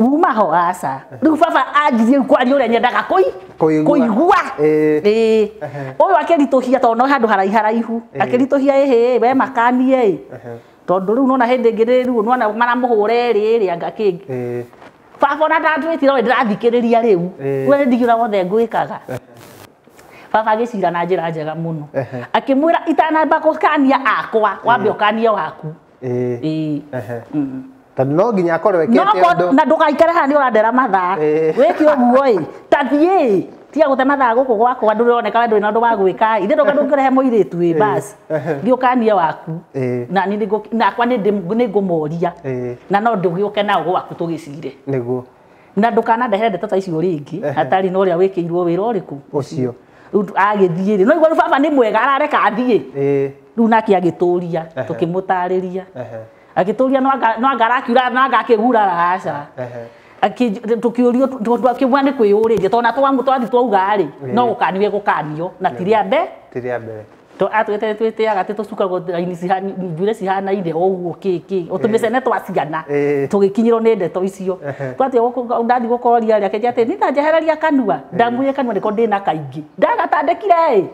uma ho aca rä u baba anjirie kwaria å rä a nyendaga kå igua å yå akä ritå hia tondå no handu haraiharaihu akä ritå hia we makanie ä tondu riu nona hindi ngi riu nona mara muhure ri ri anga kingi baba ona ndatwitire we ndirathikiriria riu we ndigira wothe ngwikaga baba agicira na njira njega muno akimwira itanamba gukania akwa wambe ukanie waku mm. tondå no nginya akorwo ekete na ndå gaikare nä å randera mathaa wä ke å guo ä tathiä tiga gå tema thaa gå kå gwakwa ndå rä oneka ndå rä na å ndå wa ka ithä ndå ndå ngä rehe må irä tu ä bas å kanie waku nakwa nä ngå moria na no ndå gä å ke nao gwaku tå gä cire na ndå kanandehere ndeto ta icio rä ngä hatarä na å rä a wä kä irwo wä ra å rä kå å agä thiä rä no igua rä baba nä mwega arareka thiä rä u nake agä tå ria tå kä må tarä ria agä tå ria no angarakiura no gurara aca tukiũrio kwĩyũrĩrie tona twamu twathi twauga rĩ no gũkanio gũkanio na ti rĩa mbere ti rĩa mbere atwete twiteaga tä tå cukagwo raini njuä cihanaire å guo kä kä å tå mä cene twaciana tå gä kinyä rwo nä ndeto icio twatia ndathi gå koria rä akenja atä nä nanjehereria kanua ndamwä kanua nä ko ndä na kaingä ndagatandä kire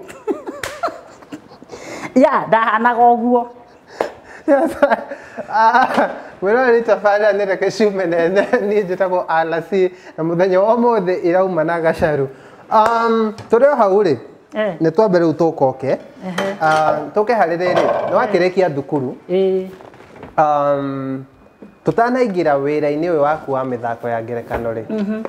ya ndahanaga å guo mwĩrora nĩ tabarĩra reke ciume nene niĩ njĩtagwo rc na mũthenya wa mũthĩ irauma na gacaru um, tũrĩ o hau rĩ eh. nĩ twambe rĩu tũkoke um, tũke harĩ rĩrĩ nĩ wakĩrĩkia thukuru um, tũtanaingĩra wĩra-inĩ ũyũ waku wa mĩthako ya ngerekano rĩ mhm.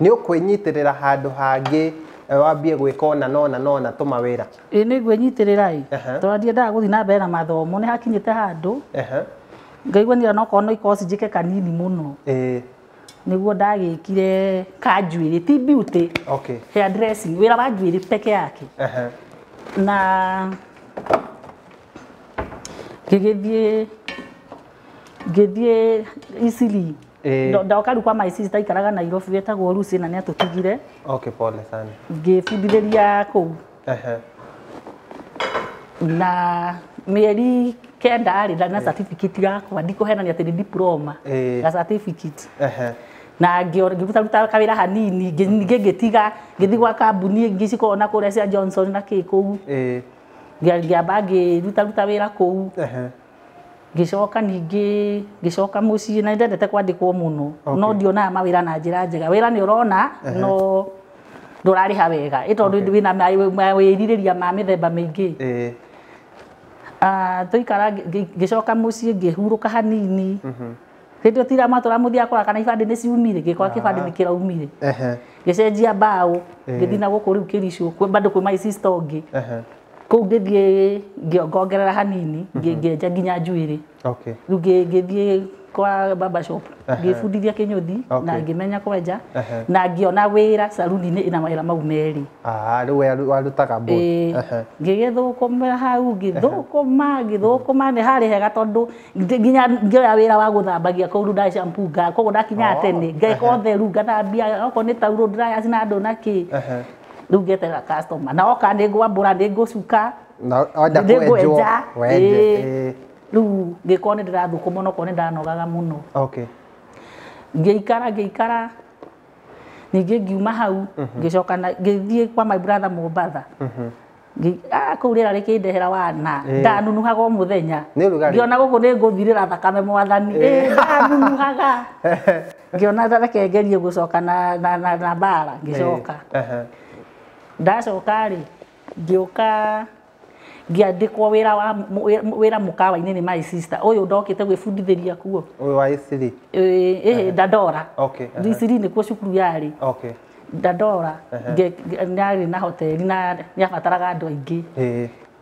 nĩ ũkwĩnyitĩrĩra handũ hangĩ Eh, wambie gwika ona nona nona tuma wira ĩ nĩ ngwĩnyitĩrĩra ĩ tondũ ndiendaga gũthiĩ na mbere na mathomo nĩ hakinyĩte handũ ngaigua nĩra nokorwo no ikosi njĩke kanini mũno nĩguo ndagĩkire ka njuĩrĩ ti beauty okay. hair ra wĩra wa njuĩrĩ peke yake na -huh. na ngĩgĩthiĩ ngĩthiĩ Isili Eh, ndokariukwa maici citaikaraga nairobi wetagwo ruci na nä atåtigire okay, pole sana ngä bundithä ria kå u na mieri kenda arä eh. eh. na certificate gakwa hena ni nä diploma ga certificate na ngirutaruta kawira hanini ningä mm. ngä tiga ngä thi gwa kambuni ngä cikorwo na kå rä cia johnson na kä kå u ngäamba ngä rutaruta wä ra ngicoka ningä ngicoka må ciä na ndendete kwandäkwo må no no ndionaga mawä ra na njä ra njega wä ra nä ũrona no ndå rarä ha wega ä tondå wä rirä ria ma mä themba mä ingä ah, tå ikara ngä coka må ciä ngä hurå ka hanini hä mhm. ndä ä yo tira matå ra må kana ibandä nä ciumire ngä kora kä bandä nä kä raumire ngä cenjia mbaå ngä thina gå kå rä u kä ricå kwä maicisto ngä kå u ngä thiä ngongerera hanini mhm. ngä nginya njuä rä rä u ngä thiä kwa barbershop ngibundithia uh -huh. kinyuthi okay. na ngimenya kwenja uh -huh. na ngiona wira saluni na ina ra mau merĩ ah, rĩu warutaga ma hau ngĩthũkũma ma nĩ harĩ hega tondũ nginya ngĩoya wĩra wa gũthambagia kũu rĩu ndacampunga koguo ndakinya oh, tene ngaĩka theru nganaambia okorwo nĩ taurũ ndĩracina andũ na kä rä u ngetera customer nao ka nä ngwambå nä ngåcuka nä ngwenja rä u ngä korwo nä ndä rathå kå mono korwo nä ndanogaga må no ngä ikara ngä ikara ningä ngiuma hau mhm. ngä coka ngä thiä kwa my brother mombatha mhm. ah, kå u rä ra rä kä ndehera wana ndanunuhaga o må thenya ngä ona gå kå nä ngå thirä ra thakame mwathani ndanunuhaga ngä ona reke gå coka na mbara ngä coka ndacoka rä ngä ngĩandĩkwo wĩra wa wä ra inĩ nĩ my sister ũyũ ndokĩte gwĩbundithĩria kuo ũyũ wa iciri ĩĩ ndandora iciri kuo cukuru yarä ndandora yarĩ na hoteri na u andũ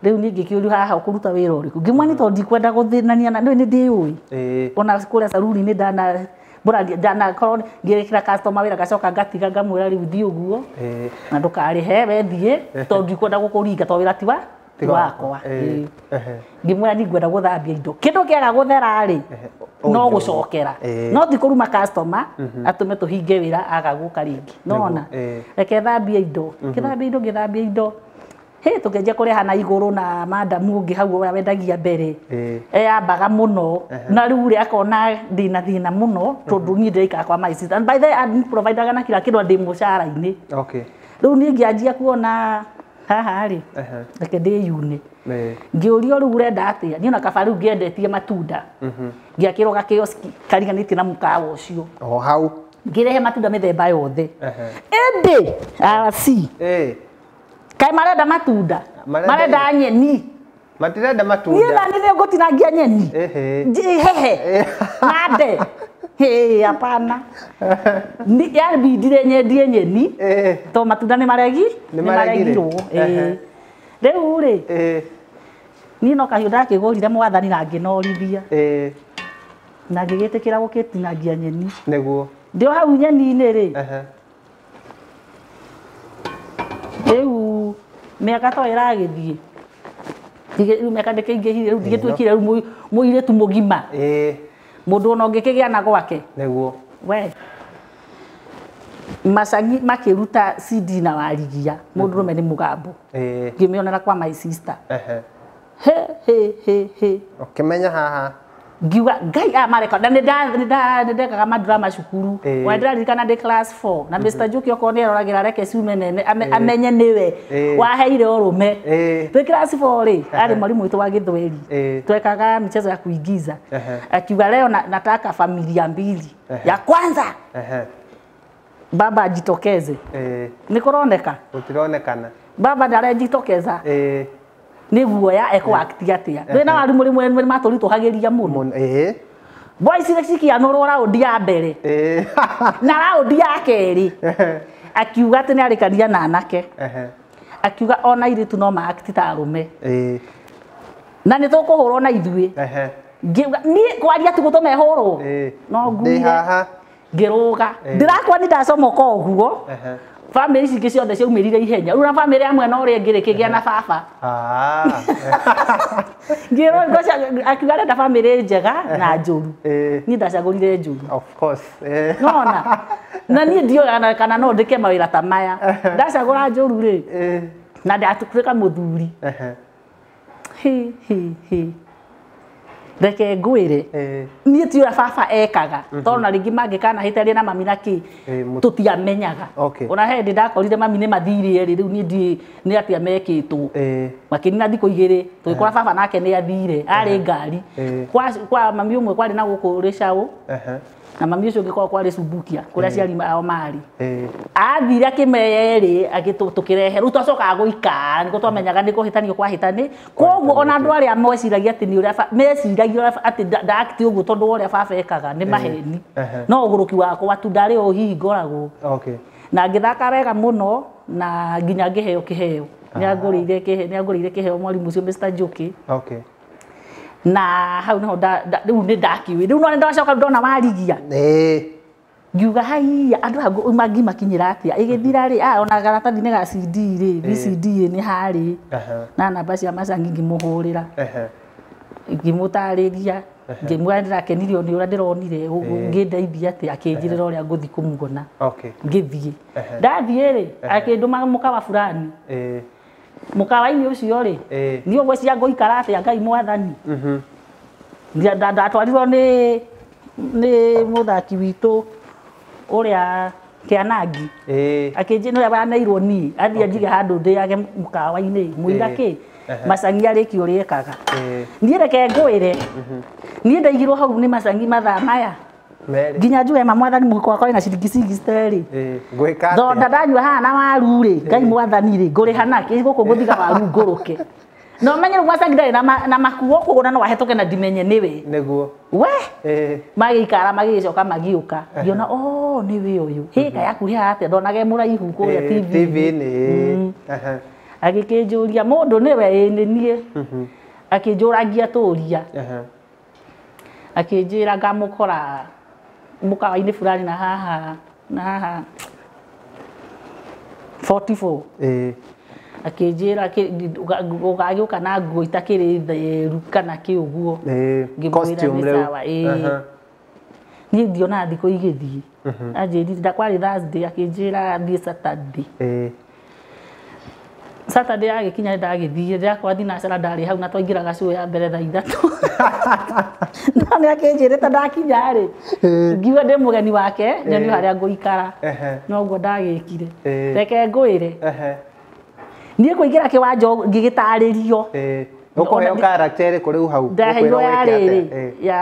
ngä kä å ri haha ku ngä ũrĩkũ ngĩmwani gå thä nania na ndä nĩ ä ona kũrĩa caruri nĩ ndana mbura ndanakorwo ndirekira customer wira ngacoka ngatiga ngamwira riu thiä å guo na ndå karä he wethiä tondå ndikwenda gå kå ringa to wä ra tiwa wakwa ngä mwä ra ningwenda gå thambia indo kä ndå kä aga thera-rä no gå cokera no ti kå ruma mhm. atå me tå hinge wä ra aga gå ka rä ngä nona reke thambia indo kä mhm. thambia indo ngä thambia indo he tå kuri hana iguru na igå rå hau å wendagia mbere eyambaga må muno na rä u rä akona ndina thina må no tondå niä ndä raikara kwa maicindaga na kira kä ndå ndä må cara-inä rä u niä ngä anjia kuona haharä reke ndä yunä ngä å ria rä u renda atä a niona kaba rä u ngä endetie matunda mhm ngiakiro ga kä kariganä tie na må kawa å cio hau ngä rehe matunda ehe themba yothe endä araci kaä marenda matunda marenda nyeni matirenda matunda niä nani nä ngå tinangia nyeni hehe eh. nande hapana yabindire nyendie nyeni eh. to matunda nä maregi nä maregirwo rä u rä niä no kahiå ndakä gå rire mwathani na ngä norithia eh. na ngä gä tä kä ra gå gä tinangia nyeni nä guo ndä o hau nyeni-inä rä miaka to iragithie tige rä u miaka ndä kä ingä hire rä u kire må irä tu må gima må ndå ona å ngä kä gä ana gwake näguo we macangi makä ruta cd na warigia må ndå mm-hmm. rå me nä må gambo ngä mä onera kwa my sister he he he he å kä menya haha ngiuga ngai amareka na nindekaga madrama cukuru e. ndĩraririkana ndĩ class 4 na mhm. Mr. Mm -hmm. Juki okorwo nĩ eroragira reke ciume nene ame, e. amenye nĩwe e. waheire ũrũme twĩ class 4 ri ari mwarimu witũ wa gĩthweri twekaga michezo ya kuigiza uh akiuga leo nataka familia mbili ya kwanza uh baba ajitokeze ni kũroneka gũtironekana baba ndarejitokeza nä guoya ekåakti atä a ndä na warimå rä matå ritå hagä ria må no eh. cikianå raå ndi ya mbere eh. na raå ndi ya kerä eh. akiuga atä nä arä kania na anake akiuga ona irä tu no maakti ta arå me na nä tå kå hå rwo na ithuä ngiuga niä kwaria tigå tå mehå rwo no nguire ngä rå ga ndä rakwa nä ndacoma å bamĩrĩ ici ingĩ ciothe rire ihenya rä rĩu na a ngä rä kä gä a na baba ah. ngĩrwo akiuga arenda rä njega na eh. njũru eh. niĩ ndacagũrire njũru eh. nona na niĩ ndiũĩ kana no mawä ra ta maya ndacagå ra njå ru rä na ndatuĩka ka må thuri hi reke ngwire eh. nie tiura baba ekaga mhm. tondu na ringi mangikana hitarie na mami na ki eh, tutiamenyaga ona he ndi ndakorire mami ni mathirie ri riu nie ndi ni atia mekitu eh. makini na thiku igiri tugikora baba nake ni athire ari ngari kwa mami umwe kwari na guku na mami ucio ngikora kwa Bukia kuria eh. ciari ao mari eh. athire akimeyeri agitukirehe riu twacokaga guikara niko twamenyaga nä kåhätanio kwa hä koguo ona andå arä a mweciragia atä nä å meciragia atä ndakti å guo tondå wa å rä a baba nä eh. maheni no å gå rå ki wakwa tu o hihi ngoragwo na ngä thaka wega må no na nginya ngä heo kä heo ah. nä angå rä ire kä heo mwarimå cio mr joki okay na hau no da nä da rä u none ndacoka ndona warigia ngiuga haia andå aya mangä makinyä ra atä a ä gä thira a ah, ona karatathi nä ga cd rä bcd nä harä na namba cia macangi ngimå hå rä ra ngimå tarä ria ngämwä ndä rakenirio nä å rä a ndä ronire ngä ndeithia atä akä njä rä ra å rä a ngå thiä kå muona ngä thiä rä akä ndå må kawa burani mukawa-inä å cio rä niå gwäcia ngå ikara atä a ngai mwathani mhm. ndatwarirwo nä må thaki witå å rä a kianangi akä nä å rä a waneirwo ni athiä njige handå ndä age mukawa-inä må ira kä macangia rä ki å rä ekaga niä reke ngwä re mhm. niä ndaigirwo hau nä macangi mathaa maya nginya njuge ma mwathani mũhuko wakwa wĩna ciringi cigiciterĩ thonda ndanyua haha na waru rĩ ngai mwathani rĩ ngũrĩha nakĩ gũkũ ngũthiga waru ngũrũke no menye rä gwacangä ndarä na makuo kågå na no wahetåke na ndimenye nä we näguo we magä ikara magä gä coka magä å ka ngäona o nä wä å yå hä ka yaku hä atä ndonage må raihu kå rä a tv-inä mm. agä kä njå ria må ndå nä we ä nä niä akä njå ragia tå ria akä njä ra ngamå kora muka ini fulani na haha na haha 44 eh akinjira ugagiuka na nguo itakiri theru kana ki uguo eh, ngimwira niä eh. ndionaga thikå igä thiä mhm. anjä ndakwari thursday akä njä ra thiä Saturday agäkinya ndagäthiä ndärakwathi thinacara ndarä hau na twaingäraga cio ya mbere tha ithatå no nä akä njä ta ndakinyarä ngiuga ndä må geni wake nyonio harä a ngå ikara noguo ndagä kire reke ngwä re niä kå ingä ra kä wanja ngä gä tarä rio å koheo kå rä u hau ndaheirwo ya rä ya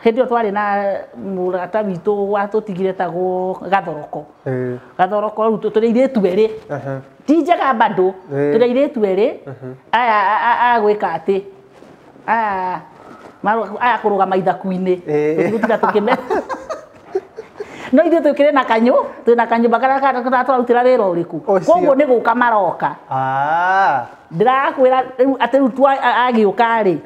hindi twari na murata witu watutigire tagwo gathoroko gathoroko rä u tå rä irä tu erä ti njega bado tå rä irä tu erä aya agwä ka atä aya kå rå gama ithaku-inä tå tiga tå kä me no ithuä twä kä rä na kanyå twä na kanyå mbakaratårarutĩra wä ra å rä ku koguo nä gå ka maroka ndä rakwä ra atä rä u agä å karä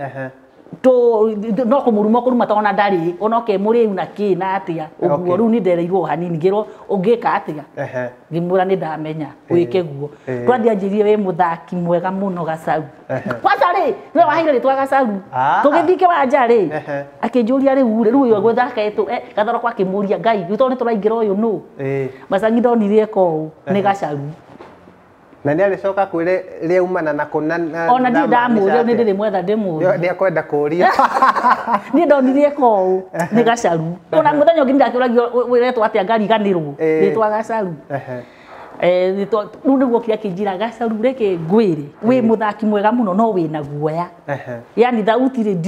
no kå må ruma kå ruma tona ndarä ke må rä u na kä na atä a å guo rä u nä ndereirwo hanini ngä rwo å ngä ka atä a ngä mwä ra nä ndamenya wä ke guo twandianjärie wä må thaki mwega må no gacau kwanza rä nä waheire rä twa gacau tå gä thiä kä wanja rä akä njå ria rä u rä rä u å gwä eh, akä må ria ngai tondå nä tå raingä ra å yå nå macangindonirä eka nä gacau na nä arä coka kwä re rä aumana na kå ona ndiä ndamå ria nä ndä rä mwetha ndä må ria nä akwenda kå ria niä ndonirie ka nä gacaru ona må thenya å ngä ndakä å ragio wä retwo atä a ngariganä rwo rä twa gacaru rä u nä guo kä kä njä gacaru rä kä ngwä rä wä må thaki mwega må no no wä na guoya yani thauti rä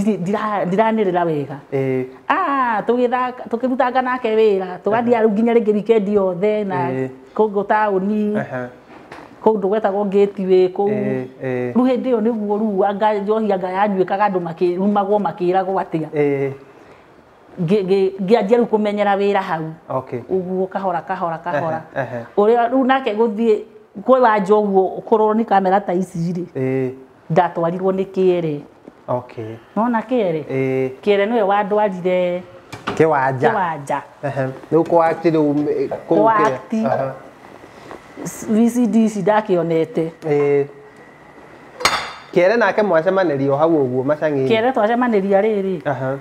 ndiranä rä ra wega tå kä rutanga nake wä ra tå gathiarä u nginya rä ngä wikendi yothe na kå ngå taå ni ndå gwetagwo ngäti wä kå u rä u hä ndä ä yo nä guo rä u njohi anga yanduĩkaga andå rumagwo makä ragwo atä a anjia rä u kå menyera wä ra hau å guo kahora kahora kahora å rä a rä u nake gå thiä wanja å guo kå rorwo nä kamera ta icirä ndatwarirwo nä kä ere nona kä ere kä ere nä we wandwarire kä wanja nä gå kå rä u kå VCDC ndakionete eh kiere nake mwacemanirio hau uguo macang'i kiere twacemaniria riri aha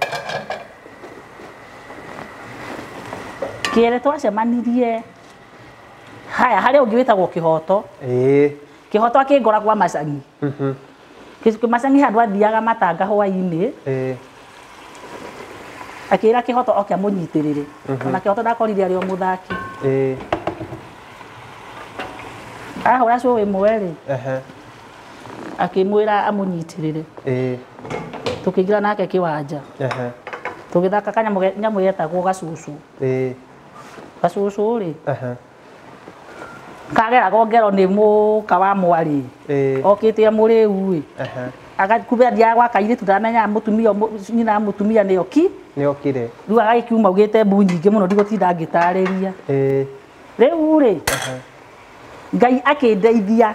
kiere twacemanirie haya harä å ngä wä tagwo kä hoto kä hoto akä ngoragwa macangi mhm. macangi handå athiaga matanga hwainä akä ra kä hoto okä a må nyitä rä mhm. rä ona kä hoto ndakorire arä o må thaki ahura cå ä mwe rä akä mwä ra amå nyitä rä re tå kä ingira nake kä wanja tå gä thaka kanyamå getagwo gacucu gacucu rä kageragwo ngero nä må ka wa mwarä okä te må rä u agakube ndia gwa kaire tutamenya mutumia nyina mutumia ni oki ni okire riu agakiuma ugite mbu nyingi muno ndigå tinda ngä tarä ria rä u ngai akĩndeithia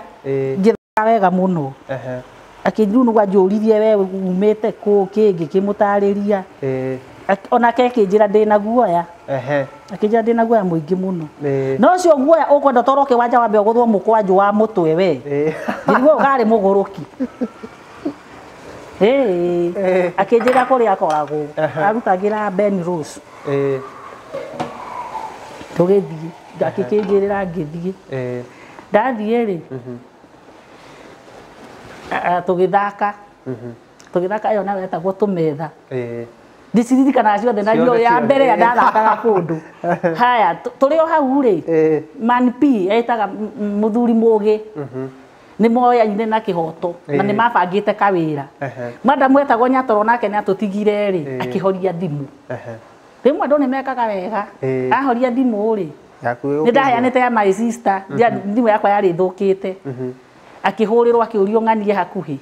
ngĩthaka wega mũno akĩnunuga njũririe we umĩte kũ kingi ngĩkĩmũtarĩria onake akinjira ndina guoya akinjira ndina guoya mũingĩ mũno na ũcio guoya ũkwenda toro kĩwanja wambe ũgũthwo mũkwanjũ wa mũtwe we nĩguo ũkarĩ mũgũrũki akĩnjĩra kũrĩa akoragwo arutagĩra Ben Rose tũgĩthiĩ ngakĩkĩnjĩrĩra ngĩthiĩ tå gä thaka tũgĩthaka ĩyo nayo etagwo tũmetha ndiciririkanaga ciothe na ndio ya mbere ya ndathakaga ndå haya rä o hau rĩ man p thuri må gä nä moyaine na kä hoto na nä mabangä te kawä ra madamu etagwo nyatoro nake nä atå tigire rä akä horia thimå rä mwe andå nä mekaga wega ahoria thimå rä nä ndaheanä te ya my sister mhm. thimå yakwa yarä thå kä te mhm. akä hå rä rwo akä å rio ng'anie hakuhä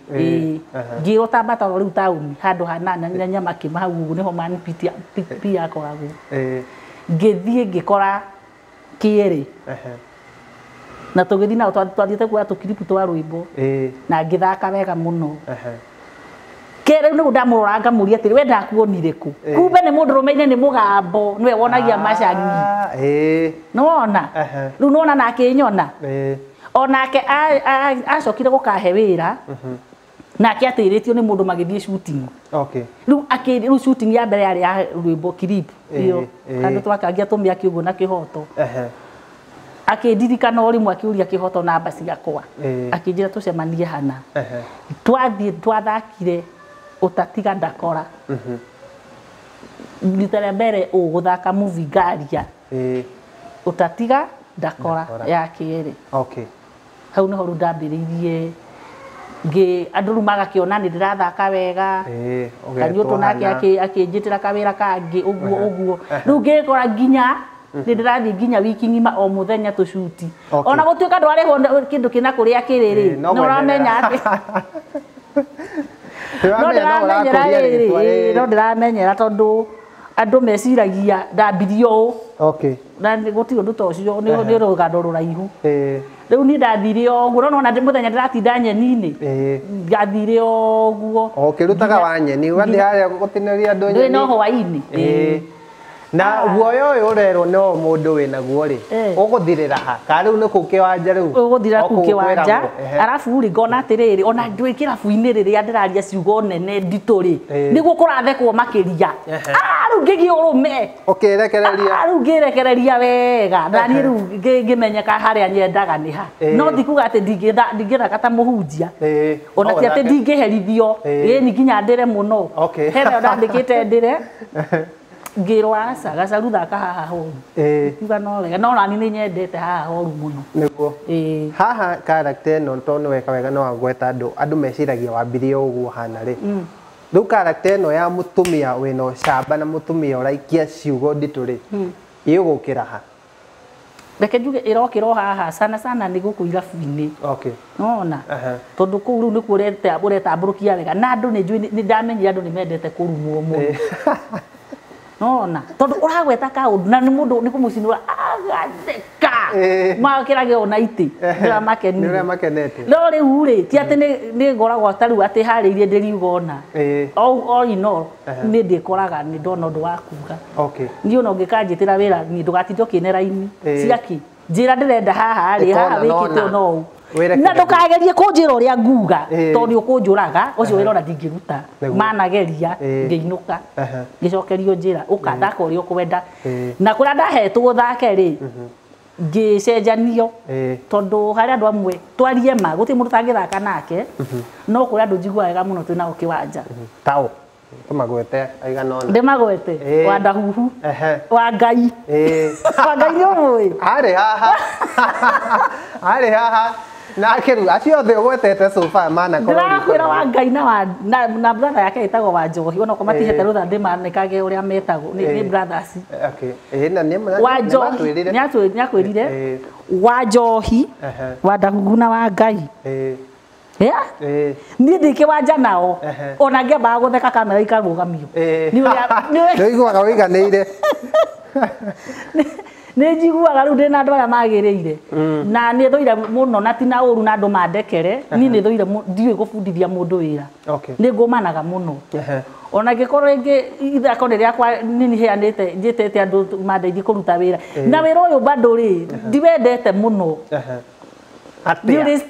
ngä rwo ta mbataro rä u tauni handå hananyama kä mahau å guo nä ho manpi yakoragwo ngä thiä ngä kora kä erä na tå gä thiä nao twathiä tå kiripu twa rwä na ngä thaka wega må no kera ni ndamuroranga muria tiri wenda kuonire ku kumbe ni mundu rumeine ni mugambo niwe wonagia ah, macangi nona riu nona nake nyona onake acokire gukahe wira mhm. nake atiritio ni mundu magithie shooting okay riu akiri riu shooting ya mbere yari ya rwimbo clip iyo andu twakangia tumia kiugo na kihoto akindirikana o rĩmwe akĩũria kĩhoto namba ciakwa akĩnjĩra tũcemanie hana twathiĩ twathakire utatiga ndakora mm-hmm. rita rĩa mbere ũgũthaka å tatiga ndakora ya kerĩ okay. hau nĩho rĩu ndambĩrĩirie ngĩ andå rä u ona nä ndä rathaka wega kariå tå nake akä njä tä ra kawä kangä å guo å guo rä u ngä kora nginya mm-hmm. nä ndä rathiä nginya wiki ng'ima o må thenya tå cuti ona gå tuä ka ndwarä hwo kä ndå kä na kå rä a kä rä rä nä å ramenya atä no ndiramenyera tondu andu meciragia ndambirie uu na gutirä å ndå ta å cio nä rå ruraihu rä u niä ndathire å guo nona må thenya ndä ratinda nyeni-inä ngathire å guo å rutaga wa nyeni gathiä harä a gå nyeni no hwainä na ah. guoyo uyu urerwo no mundu winaguo ri uguthirira eh. ha ka riu ni kuki wanja riu uguthira kuki wanja arafu ri ngona atiriri ona ndwi rä ini riria ndiraria ciugo nene nditu ri eh. niguo kurathekwo makiria ah, riu ngigi urume u riu rekereria ah, wega na ni riu harä haria nyendaga ni ha eh. no ndikuga ati ndingiraka ta muhunjia ona ti ati re ni nginya ndire muno kä te ndä ndire ngä aca gacaru thaka haha horu ngiuga no wega no nani nĩ nyendete haha horu mũno nĩguo haha karakta ĩno to nĩ weka wega nĩ wagweta andå andũ meciragia wambirie guo hana rä mm. u karakta no ya må tå mia wä na mũtumia ũraikia ciugo nditũ rĩ mm. ĩgũkĩra ha reke njuge ĩrokĩra o haha sana sana nĩ gũkũ irabu-inĩ nona uh -huh. tondũ kũu rĩu nĩ kuo ũretambũrũkia wega na andũ nĩ ndamenyire andũ nĩ mendete kũrumwo mũno nona tondu uragweta kaundu na ni mundu ni kumucinura agatheka eh. makirage ona iti eh. ndira makeni ndira makenete no riu ri ti ati ni ngoragwo ta riu ati hariirie ndiriugona eh. o ino ni koraga ni ndona undu wa kuga niĩ ona ũngĩkanjĩtĩra wĩra niĩ ndũgatinde ũkĩneraini ciaki njĩra ndĩrenda haha rĩ haha wĩkĩte ũna ũũ na ndukagerie kunjira uria nguga to ni ukunjuraga ucio wira ona ndingiruta manageria ngiinuka ngicokerio njira ukathaka uria ukwenda na kuria ndahetwo thake ri ngicenjanio tondu hari andu amwe twarie ma guti mundu tangithaka nake no kuria andu njigua wega muno twinao ukiwanja tao Ndimagwete aigana ona. Ndimagwete wa ndahuhu. Ehe. Wa ngai. Ee. Wa ngai nĩ ũmũĩ. Arĩ haha. haha na kiru acio othe å sofa mana ra wa ngai na na brother yake ĩtagwo wa njohi ona komatihete eh. rũthandĩ manekage ũrĩa metagwo nĩ eh. brothers wa eh, njohi nĩakwĩrire wa njohi wa ndaguguna wa ngai niä ndä kä wanja nao ona ngä ambaga gå theka kamera ikarå gamio nä å iguaga å iganä ire nä njiguaga rä u ndä na andå arä a magä rä ire na nä thå ire må no na tina å ru na andå mandekere ni nä thå ndiå gå bundithia må ndå wä ra nä ngå managa må no ona ngä korwo ngä ithako nä rĩakwa nini heanä te njä tete andå mandeithie kå ruta wä ra na wä ra å yå mbandå rä ndiwendete må no nä rä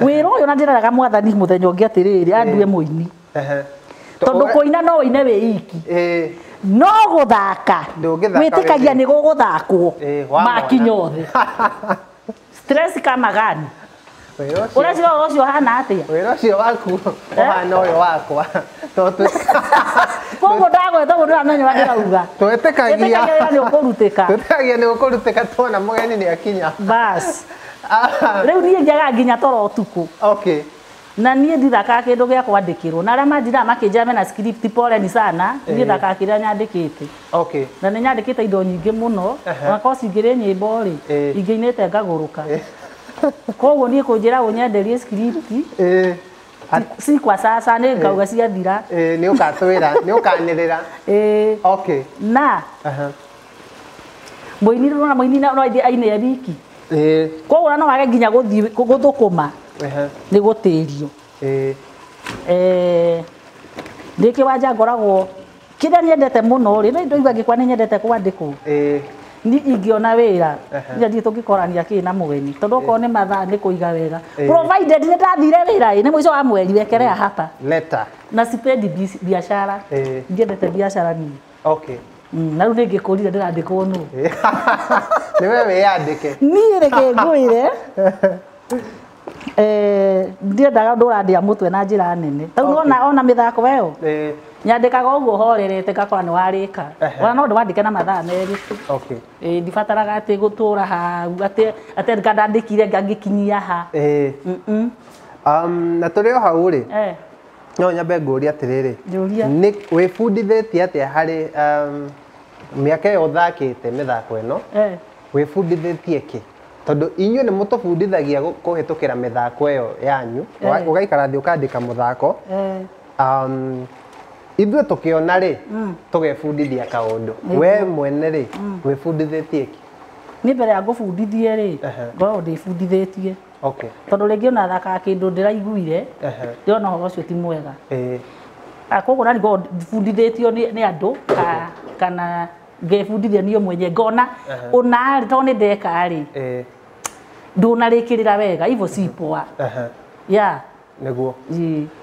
wä ra å yå na ndä raraga mwathani må thenya å ngä atä rä rä andue må ini tondå kå ina no å ine wä iki no guthaka gwitikagia ni guguthakwo makinya othe stress kama gani Ura cio ocio hana atia. Wira cio waku ohana eh? uyu wakwa. Tondu Koguo ndagweta mundu amenya wa ndirauga. Twetekagia. Twetekagia ni ukurutika. Twetekagia ni ukurutika tuona mugeni ni akinya. Bas. Ah. Riu nie njaga nginya toro utuku. Okay na niä ndirakaa kä ndå gä a kwandä kä rwo na arä a manjiraga makä njame na eh. eh. script sana niä ndakaga kä eh. rä a nyandä kä te na nä nyandä kä te indo nyingä må no onakorwo cingä rä nyä mbo rä ingä inä te ngagå rå ka koguo niä kå njä ra å nyenderie cikwa sasa nä ngauga ciathira nä å katwä ra nä å kanä rä ra na må ini må ini no aine ariki koguo na no wage nginya gå thå kå ma nä gå tä rio rä kä wanja ngoragwo kä rä a nyendete må no rä ndoiga ngä kwa nä nyendete kwandä kwo ni ingä ona ingiona wira tå ngä korania ki na mugeni tondå okorwo nä mathaa nä kå iga wega nä ndathire wä ra nä må ico wa mweri wekere hapa leta na sipendi biashara ndiendete biashara nini mm, na rä u nä ngä kå rire ndä randä kwo nå nä we wä yandä ke niä rä kä ngå ire Eh, ndiendaga ndå ra a må twe na njä ra nene tau ona mä thako weyo eh. nyandäkaga å guo horerete ngakora nä warä ka ona no ndä wandĩke na mathaa merä eh, ndibataraga atä gå tå ra hau atä kire ngangä kinyia ha um, na tå rä o hau rä no nyambe ngå ria atä rä rä wä bundithä tie atä a harä um, mä aka ä yo å thakä te mä thako ä no wä bundithä tie kä tondu kä ni mä thako mithako iyo yanyu ugaikara eh. thi ukandika muthako eh. um, rä tå gebundithia kaå ndå we mwene rĩ mm. wĩbundithĩtie kĩ nä mbere ya ngũbundithie rĩ ngorwo ndĩbundithĩtie tondũ rĩngĩ ona thakaga kĩndũ ndĩraiguire ona ũhoro ũcio ti mwega ah, koguo nani ngorwo ndibundithĩtio nĩ andũ kana ngebundithia niĩ mwenye ngona ũna rĩ tondũ nä ndeka rĩ ndunarikirira wega hivyo si poa uh -huh. yeah niguo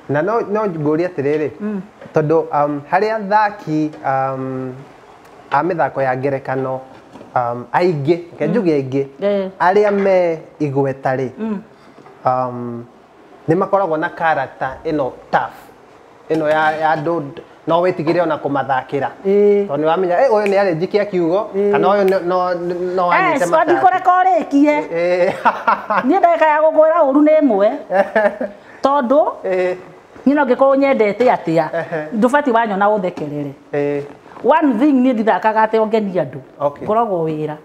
na no no nguria atiriri mm. tondu um, hari athaki um, a mithako ya ngerekano um, aingä ke njuge mm. aingä arä a me igweta rä mm. um, nä makoragwo na karata ä no ä no ya andå no re ona kumathakira to ni wamenya eh uyu ni ari njikia kiugo kana uyu no no anyite mata eh ndikore korikie ni ndeka ya gugwira uru ni mwe tondu nyina ngikorwo nyendete atia ndubati wanyona uthekerere one thing ni ndithakaga atä ongeni andå ngoragwo wä ra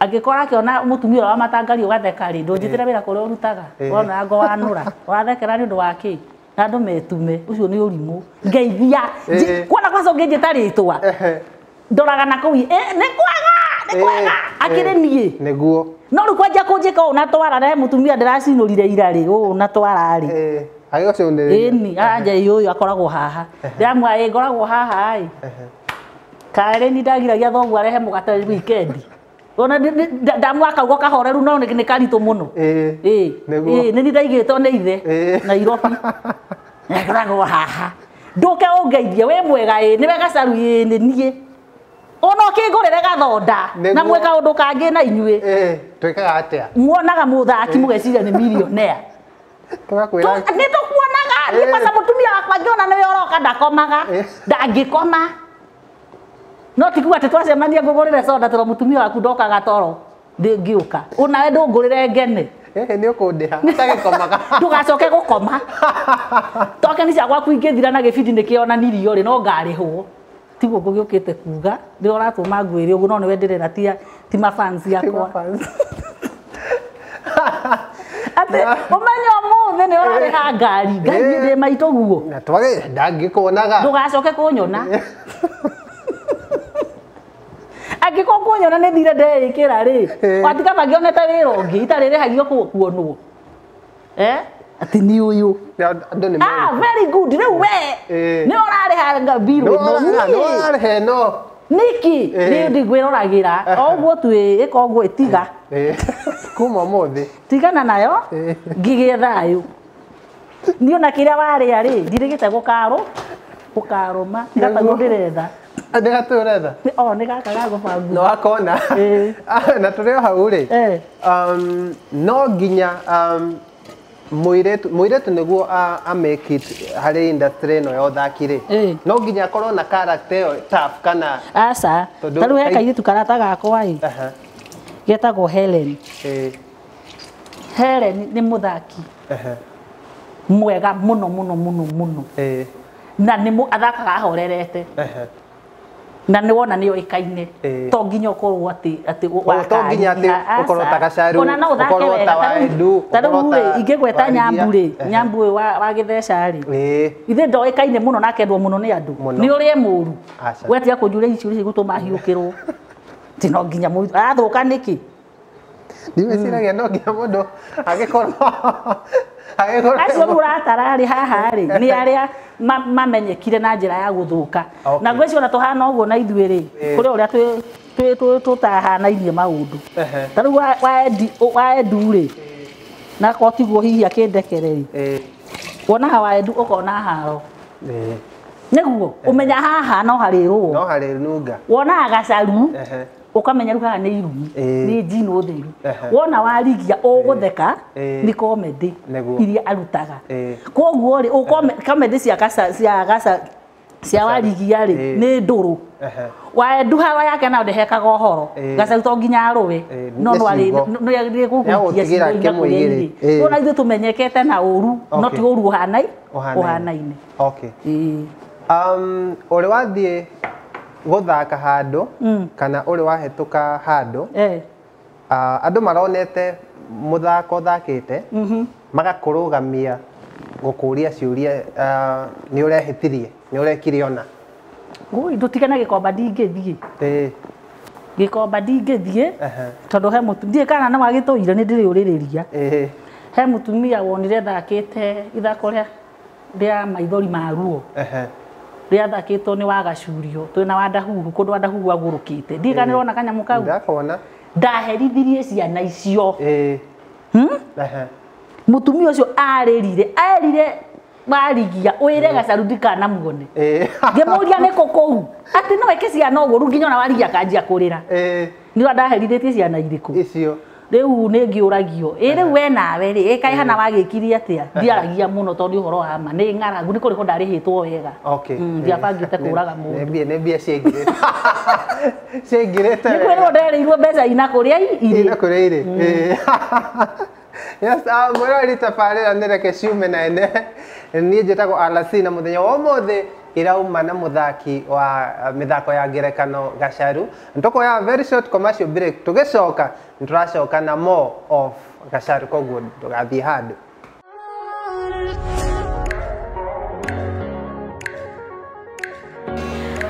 angä angäkorwo ona må tumia å wa matangari å gatheka ndå njä tä ra wä ra kå rä a å rutaga wona wanå ra wathekera nä å ndå wa na andå metume å cio nä å rimå ngeithia eh. kuona kwaca å ngä njä tarä twa ndoraga na kå i nä kwaga nä eh, kwaga akä rä eh. niä nä guo no rä u kwanjia kå njä ka å na twara rehe må tumia ndä racinå rire irarä rä å na twararä ni anja å yå akoragwo haha ndä ramwa ä ngoragwo hahaä karä ni ndagiragia thoguo arehe må gate wikendi ona ndamwaka gwo kahoreru no nä karitå må no nä nä ndaigä two nä ithe nairobi ngoragwo haha ndå ke å ngeithie wä mwega ä nä wegacaru ä ni niä ona å kä ngå rä re gathonda na mwä kaå ndå kangä na inyuä twä kaga atä a muonaga må thaki må geciria nä mirionea nä tå kuonaga nä kwaca må tumia wakwa ngä ona nä we oroka ndakomaga ndangä koma no tiku atä twacemania ngå gå rä re soda tondå må tumia waku ndokaga toro ndä uka å nawe ndå ngå rä re ngene nä å kå ndä ha tagäkomaga ndå gacoke gå koma tokeni ciakwaku ingä thira na gä bindi nä kä onanirio rä no ngarä hwo tiguo ngå gä å kä te kuga nä oratå ma nguä rä å guo no nä wenderera ti mabansi akwa atä å menye å må thä nä å rarä ha eh, ngari ngai eh. ndä maitå guo na twagä ndangä kuonaga ndå gacoke kå nyona angikokuo nyona nä thire ndeäkä rä watigabangä onete wä ra å ngä itarä rehagio kuonwo ati ni uyu ah very good rä u we nä å rarä hanga mbirå ä no niki nä ndigwä roragä ra o guo twä ä ka å guo kuma må tigana nayo ngä gä thayå nä ona kä rä a warä a rä ndirä gä te gå karå karå ma ngatagå ndä retha nä gatå retha nä gaka gagåbangu ah, na wakona na tå rä o hau rä um, no nginya um, irä nĩguo nä it harä industry no ya thaki-rä no nginya akorwo na character ĩyo tough kana aca tarĩu he tu karata gakwa ĩ getagwo Helen Helen må thaki mwega mũno mũno må no na nĩ athakaga ahorerete na nä wona nä kaine to nginya å korwo atä to ta gacarona no å thake wega u ingä gweta nyambu rä nyambu å wa gä thecarä ithä ä kaine må no nakendwo må no nä andå nä å rä e må ru gwetiga kå njure icio rä cigå tå mahiå kä rwo tä no nginya må athå ka nä kä ndiwä ciragia no nginya må ndå agä korwo acio mũratararĩ haha nä arä a mamenyekire na njä ra ya gå gũthũka na ngwä ona tå hana å guo na ithuä rä rä kå a ithuĩ rĩ kũrĩ ũrĩa tũtahanairie maũndũ ta rĩu wa endu rä na korwo tiguo hihi akĩndekere rĩ wonaga wa endu ũkona haro nä guo å menya haha no harä rũo wonaga gacaru ukamenya rä u nä irumi eh. nä njinå theru wona warigia å eh. gå theka eh. nä komendä iria arutaga koguo rä komendä cia warigia rä nä ndå rå waenduhaga yake nayo ndähekaga å horo gacau to nginya arå we no nä gåguiona ithuä tå menyekete na å ru no ti å ru å hanaine å hanaine å um, rä wathiä guthaka handu mm. kana uri wahetuka handu eh. uh, ah, andu maronete muthako thakite mm mm-hmm. magakurugamia gukuria ciuria uh, ah, ni urehitirie ni urekire ona ndutigane gikomba ndingithie eh. gikomba ndingithie uh -huh. tondu he mutu ndie kana na magituire ni ndiri uririria eh. he mutumia wonire thakite ithako ria ria maithori maruo ruo uh -huh rä ni nä wagacurio twä na wandahuru kå ndå wandahuru agå rå kä te ndiganä rwo na kanyamå kau ndakona ndaherithirie ciana icio må hmm? tumia å cio arä rire erire warigia wä re gacaruthi kana muone ngä må ria nä kå kå u atä no eke ciana å gå rä u nginya ona warigia kanjia kå rä ra nä å ndaherithä tie ciana irä riu nä ngä å ragio ä rä u we nawe rä ä kaihana wagä kiri atä ndiaragia må no tondå å horo wa ma nä ng'aragu nä kå rä ko ndarä hä two wega mm, ndiabangä te kå raga må ndå mbia ciaingä rä te nä kwä rwo nderä irwo mbeca ina kå rä a irä kå rä irä yes ah, mwä rori tabarä ra nä reke ciume na ene niä njä tagwo alasi na må thenya wa må irauma na muthaki wa uh, mithako ya ngerekano gacaru nitukuoya very short commercial break tugicoka nituracoka na more of gacaru koguo ndugathii handu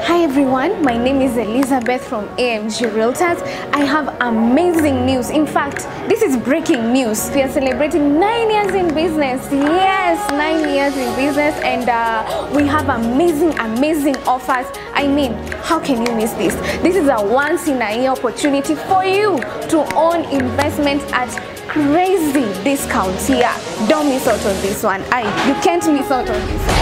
Hi everyone, my name is Elizabeth from AMG Realtors. I have amazing news. In fact, this is breaking news. We are celebrating nine years in business. Yes, nine years in business and uh, we have amazing, amazing offers. I mean, how can you miss this? This is a once in a year opportunity for you to own investments at crazy discounts here. Yeah, don't miss out on this one. I, you can't miss out on this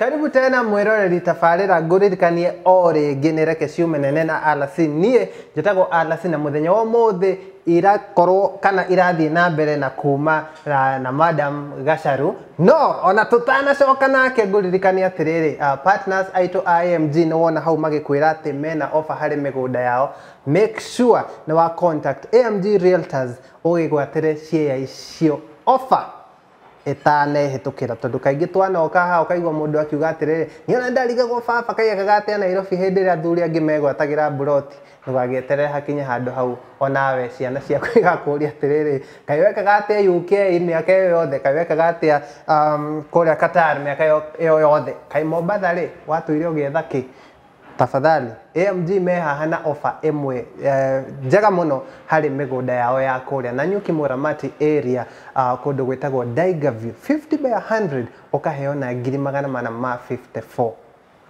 karibu tena mwiroreri tabarira nguririkanie o ringi nä reke ciume nene na alc niä njätagwo alc na må thenya wa må irakorwo kana irathiä na mbere na kuma na, na madam gacaru no ona tutanacoka nake ngåririkania atä uh, partners aitå img nä wona hau magä ra atä mena ofa harä mä gå nda yao make sure nä wa contact amg realtors å gä gwatä re ciea icio ofa itane hitukira tondu kaingi twana okaha ukaigua mundu akiuga ona niona ndarigagwo baba kai na nairobi hinde ria thuri angi megwatagira broti ndugagieterere hakinye handu hau onawe ciana ciaku igakuria atiriri kai wekaga atia uk miaka ake yothe kai wekaga atia um, kuria qatar miaka yothe kai mombatha ri watuire ugietha ki tafadhali AMG meha hana ofa emwe eh, njega muno harĩ mĩgũnda yao ya kũrĩa na nyuki mũramati area uh, kũndũ gwĩtagwo Daigavu 50 by 100 ũkaheo na ngiri magana mana ma 54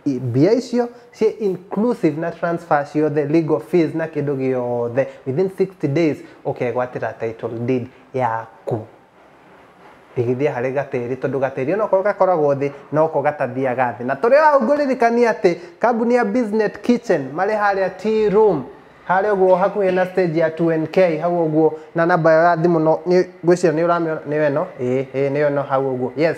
mbia icio ciä inclusive na transfer ciothe legal fees na kĩndũ gĩothe within 60 days ũkegwatĩra title deed yaku igithia hari gatiri tondu gatiri no koga thä thi no koga tathia gathi na hau ngåririkania ati kabuni ya business kitchen marä hari a room hari å guo hakuhä na stage ya 2nk hau å guo na namba ya thimå no ni gwicira ni urami ni nä yo ä no ä nä yo no hau å guo yes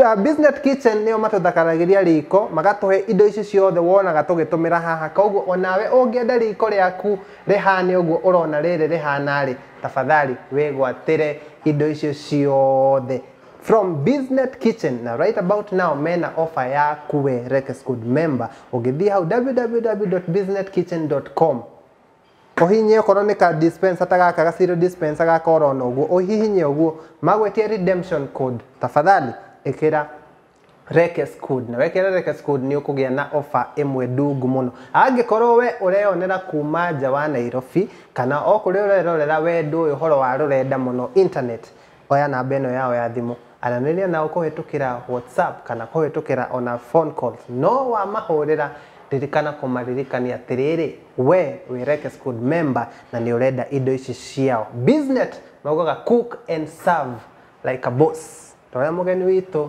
uh, business kitchen nĩo matũthakaragĩria riko magatuhe indo icio ciothe wonaga tũgĩtũmĩra haha koguo onawe ũngĩenda riko rĩaku rĩhane ũguo ũrona rĩrĩ rĩhana rĩ tafadhali wĩgwatĩre indo icio ciothe from business kitchen na right about now mena ofa kuwe Rekes Good member ũngĩthiĩ hau www.businesskitchen.com ũhinyie okorwo nĩ ka dispenser ta gaka gaciro dispenser gaka ũrona ũguo ũhihinye ũguo magwetia redemption code tafadhali ĩkĩra Rekes Code na wekere Rekes Code ni ukugia na ofa ĩmwe ndungu mũno angĩkorwo we ũreyonera kuma nja wa Nairobi kana o kũrĩa ũrerorera we ndũĩ ũhoro wa rũrenda mũno internet oya na ĩno yao ya thimũ aranĩria nao kũhĩtũkĩra WhatsApp kana kũhĩtũkĩra ona phone calls no wa wamahũrĩra ririkana kũmaririkania atĩrĩrĩ we wĩ Rekes Code member na nĩ ũrenda indo ici ciao business maugaga cook and serve like a boss tore mũgeni witũ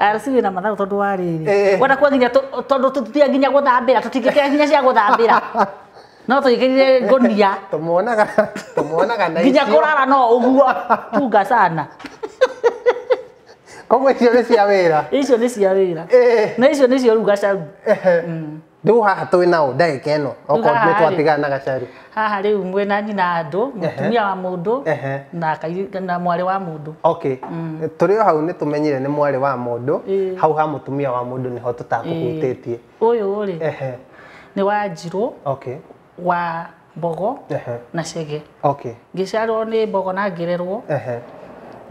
araciwe na mathagu tondu wa riri eh, eh. wona kwa nginya tondu tutia nginya guthambira tutingikira nginya cia guthambira no tuikirire ngonia tumuonaga tumuonaga na nginya kurara no uguo tunga sana koguo icio ni cia wira icio ni cia wira eh, na icio nicio rugacaru mm rä u haha twi nao ndagika ĩno okorwo nĩ twatigana na gacari haha mwä nani na andå andũ mũtumia wa ndå na mwarä wa må ndå okay mm. rä o hau nä tå menyire nä mwarä wa må mũndũ hau ha må tumia wa må ndå nä mũndũ nĩho tũtakũhutĩtie ũyũ rĩ nĩ wa njirũ okay wa mbogo na cege okay ngĩciarwo nä mbogo na ngä ngĩrerwo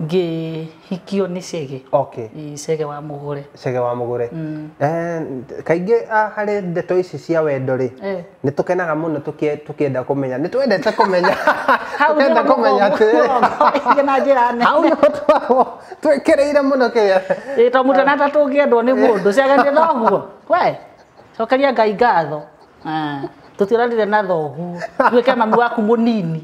hikio nä cege okay. cege wa må gå re cege wa må gå re mm. eh, kaingä ah, harä ndeto ici cia wendo rä eh. nä tå kenaga må no tå kä kå menya nä twendete kå menya tåkenda kå menya na njä ra hau nä twagwo twä rä ire må no kä rä a to må tana ta tå ngä endwo nä må ndå ciaga nä thoguo we cokeria ngai ngatho tå eh, tiorarire na thoguo tuä ke mami waku må nini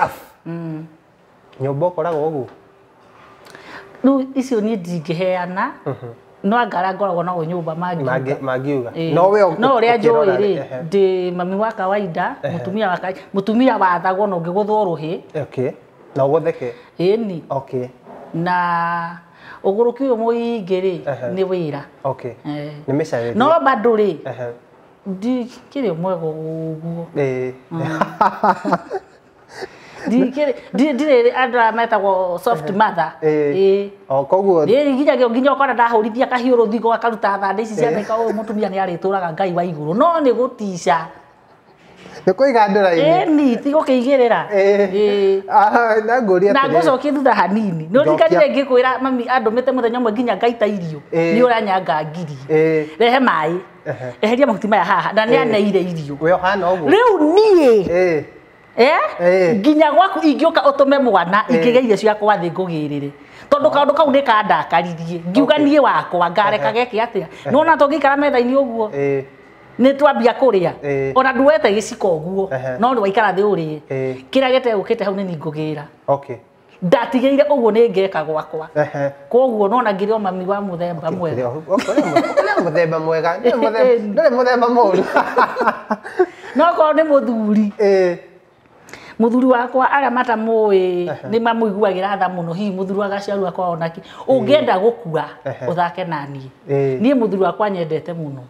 staff nyomba ũkoragwo ũguo rĩu icio niĩ ndingĩheana mhm. no angara ngoragwo naguo nyũmba mangiuga eh. no ũrĩa njũĩ rĩ eh, ndĩ mami wa kawaida mũtumia wa kawaida mũtumia wathagwo na ũngĩgũthwo rũhĩ na ũgũtheke ĩni na ũgũrũki ũyũ mũingĩ rĩ nĩ wĩra eh. no bado rĩ ndikĩrĩ mwega ũguo ndirä andå arä a metagwo koguo nginya ũkona ndahũrithia kahiå rå thigo akaruta thanda ici cianeka å må tumia nä arä tå raga ngai wa igå rå no nä gå tica nä kå igandå raini tigå kä igä rä ra ah, na ngå cokie thutha hanini nä å rikanire ngä kwä ra andå mä te må thenya å mwe nginya ngaita irio nä å ranyanga ngirie rehe maä eheria mahuti maya haha na nä aneire irio rä u niä Eh? Eh. nginya gwaku ingĩũka ũtũme mwana eh. ingĩgĩa irio ciakwa thĩ ngũgĩrĩre tondũ oh. kaũndå kau nĩ kandakaririe ngiuga niĩ wakwa ngareka geke atĩa nona tũngĩikara metha-inĩ ũguo nä twambia kå rä a ona nduete gä cika å guo no nä waikara thä å rä kä rä a gä tegå kä te hau nä ningå gä ra ndatigä ire å guo nä ngeka gwakwa koguo nona ngä rä o mami wa må themba mwega må themba mwega ndå må themba må ru nokorwo nä må thuri muthuri wakwa aramata muwi ni mamuiguagira tha muno hihi muthuri wagaciaru akwa onaki ungienda gukua uthake nani nie muthuri wakwa nyendete muno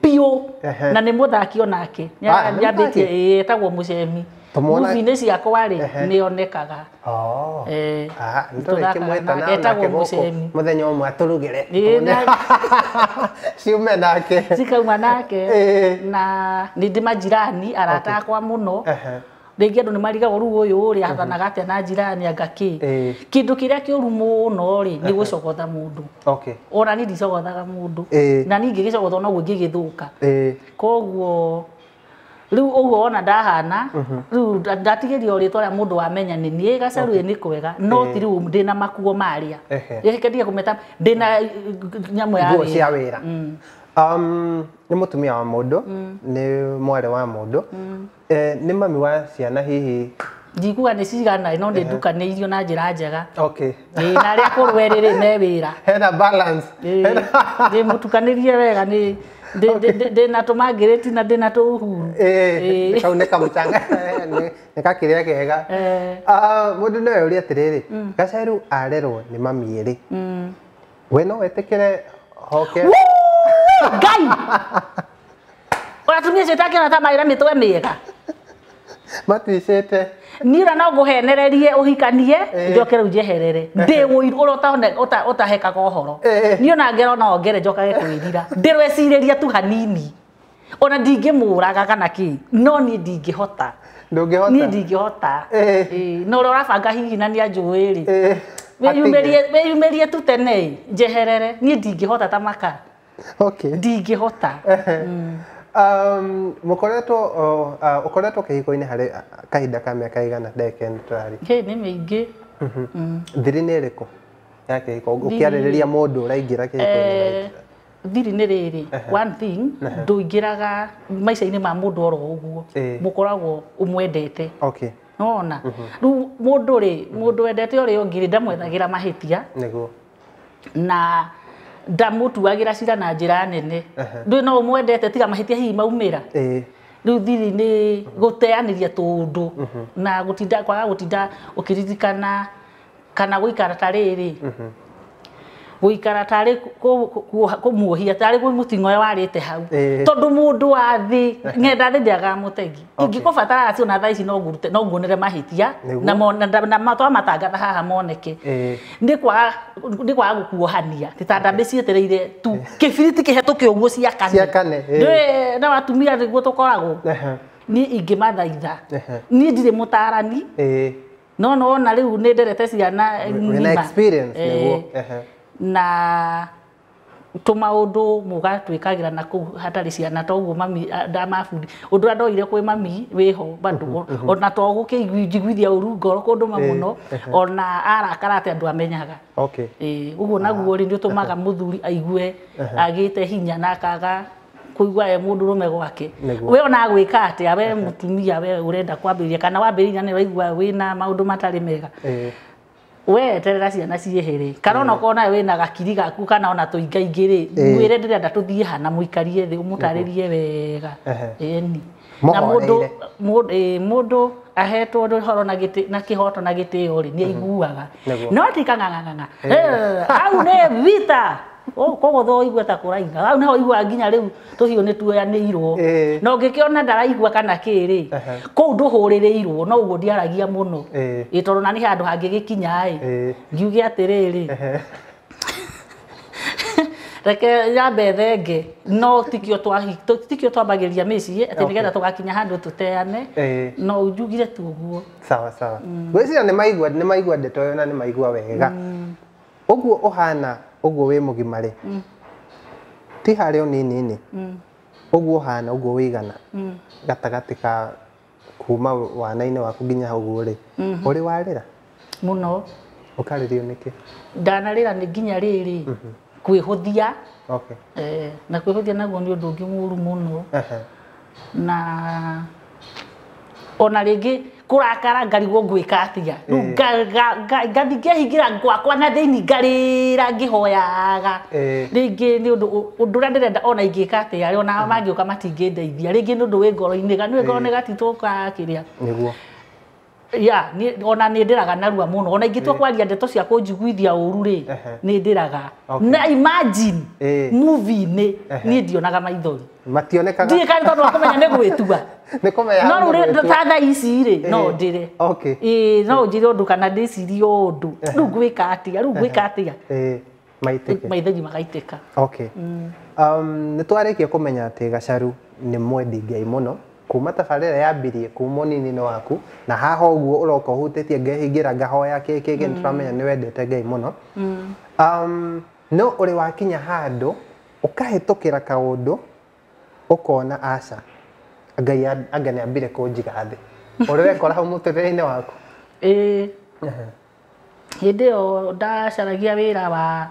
piu na ni muthaki onake ah, nyambitie etagwo mucemi mubi-inĩ ciakwa-rĩ nĩ onekaga etagwo mũcemi mũthenya ũmwe atũrugĩre ciume nake cikauma nake na nä ndä majirani arata akwa no rĩngĩ andå nä marigagwo rä u å yå rä athanaga atä na njirani anga ki kä ndå kä rä a kä å ru må no nä gå cogotha må ndå ona ni ndigicogothaga må ndå na ningä gä gicogotha noguo ngä gä thå ka koguo rä u å guo ona ndahana rä u ndatigä ria rä twa rä a må ndå wamenya nä gacaru kwega no ti rä na makuo marä ehe ndiga ndä na eh, nyamå ya wä ra um, nä må tumia wa må ndå mm. nä mwarä wa må ndå mm. eh, nä mami wa ciana hihi ndiguga nä cigana no nä ndukanä irio na njä ra njega na rä a kå rwerä rä me wä ra ndä må tukanä rie wega nä ndä na tå mangä rä ti na ndä na tå huru nä kamå canga nä gakä rä a kega ah, må ndå no yå ria atä rä mm. rä gacerå arerwo nä mamiä rä mm. we no wetä kä re hoke Ngai. Ũratumia ciĩta kĩrata maĩra mĩtwe mĩega. Maticite. Nira no nguhenererie uhikanie njoke rĩu njeherere. å ũrĩa ũtahekaga ũhoro. Niĩ ona ngero no ongere njokage kwĩrira. Ndĩrwecirĩria tu hanini. Ona ndingä ndingĩmũraga kana kĩ. No niĩ ndingĩhota. Ndũngĩhota. Niĩ ndingĩhota. Na ũrĩa ũrabanga hihi na nĩ wä yumä rie tu tene njeherere. niä ndingä hota ta maka okay. ndingĩhota mm. um, mũkoretwo uh, ũkoretwo hiko inĩ harĩ kahinda ka aka igana ndagĩka ĩno tũrarĩ hĩ nĩ mĩingĩ mm-hmm. mm. thiri rä kå ya hiko ndå å raingä ra kä inĩ thiri rä eh, rĩrĩ one thing raga maica inä ma ndå oro ũguo mũkoragwo ũmwendete okay nona mm-hmm. rĩu mũndũ må ndå wendete ndamwethagä ra mahä tia nä guo na ndamutuagira cira na njira nene ndu no mwendete tiga mahitia hihi maumira ndu thiri ni guteaniria tundu mhm. na gutinda kwaga gutinda ukiririkana kana guikara tariri guikara tari kumuohia tari gwi mutingo warite hau tondu mundu wa thi ngenda ndi agamutegi ingikubatara acio na thaici no ngurute no ngunire mahitia na matwa matangatha haha moneke ndi kwaga gukuohania titanda mbicietereire tu kibiriti kihetoke uguo ciakane na watumia niguo tukoragwo ni ingimathaitha ni ndirä må tarani no nona rä u nä nderete ciana ngima na tumaundu mugatwikagira na kuu hatari ciana toguo mami ndamabundi undu ria ndoire kwi mami wiho bado ona to gukijiguithia uru ngoro kundu mamuno eh, ona arakarate andu amenyaga okay eh uguo naguo ri ndutumaga muthuri aigue agite hinya na akaga kuigua e mundu rume gwake we ona gwika ati awe mutumia we urenda kwambiriria kana wambiriria ni waigua wina maundu matari mega eh weterera ciana rä kana ona eh. korwo nawe na gakiri gaku kana ona eh. ha na må ikarie thä å må tarä rie wega ni na må ndå ahetwo horo na gĩtĩ na kĩhoto na gĩtĩo-rĩ nĩ aiguaga no ti kang'ang'ang'ang'a eh, au nĩ vita Oh, koguo tho igua ta kurainga hau naho igua nginya riu tucio ni tuoyanirwo na ngikiona ndaraigua kana kiri kuu nduhuririrwo no uguo ndiaragia muno i tondu na ni handu hangigikinya i ngiuge atiriri reke nyambe thenge no tikio twahi tikio twambagiria mici ati nigetha tugakinya handu tuteane no njugire tu uguo sawa sawa mm. gwiciria ni maigua ni maigua ndeto iyo na ni maigua wega uguo mm. uhana uguo wi mugima ri mm. ti harä a nini ni uguo hana uguo wigana mm. mm. gatagati ka kuma wana waku nginya hau guo rä -hmm. å rä warä ra må no å karä rio nä kä ndanarä ra nä nginya rä rä mm-hmm. kwä hå thia okay. Eh, na kwä hå thia naguo nä å ndå å ngä må ru må no na ona rä ngä kurakara ngarigwo ngwika atia mm. ngathi ngehingira ngwakwa na thiini ngarira ngihoyaga eh. ringi ni undu uria ndirenda ona ingika atia ona mm. mangiuka matingindeithia ringi ni undu wi ngoro-ini ga ni ngoro eh. ni gatitwo ka kiria niguo ya ni ona ni ndiraga narua muno ona ingitua kwaria ndeto cia kunjiguithia uru ri ni ndiraga na imagine movie ni ni ndionaga maithori mationekaga ndire kana tondu akumenya ni gwitua ni kumenya no ri ta tha ici ri no ndire okay eh no njire undu kana ndicirie undu riu ngwika atia riu ngwika atia eh maitike maithori magaitika okay um nitwarikia kumenya ati gacaru ni mwendi ngai muno kuma tabarä ä ra yambirie kuma nini-inä waku na haha å guo å roka å hutä tie ngehingä ra ngahoya kä kä ngä nä ramenya mm. nä wendete ngai må mm. um, no no å rä wakinya handå å kahätå kä ra kaå ndå å kona aca ngai anga nä ambire kå njiga thä å rä wekora hau må tå rä re-inä waku hä ndä ä yo ndacaragia wä ra wa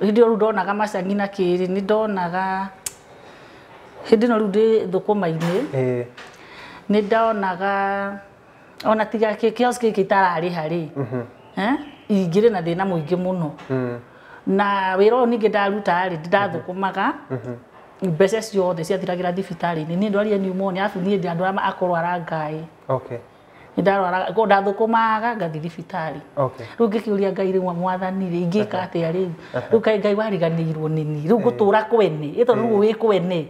hä ndä ä yo rä u ndonaga macangi na kä rä nä ndonaga hindi no rudi thukuma-ini ni ndonaga ona tiga kiosk giki itarariha eh mhm. igire na thĩna mũingĩ mũno mhm. na wĩra ũyũ ningĩ ndarutaga rĩ ndathukumaga mhm. mbeca ciothe ni thibitarĩ-inĩ niĩ ndwarire pneumonia arabu niĩ ndĩ akorwa ra ngai okay ndarwaraga ndathukumaga ngathi thibitarä rä u ngä kä å ria ngai rä mwathani rä ingä ka atä a rä u rä u ngai wariganä irwo nä ni rä u ngå tå ra kwene ä tondå rä u wä kwene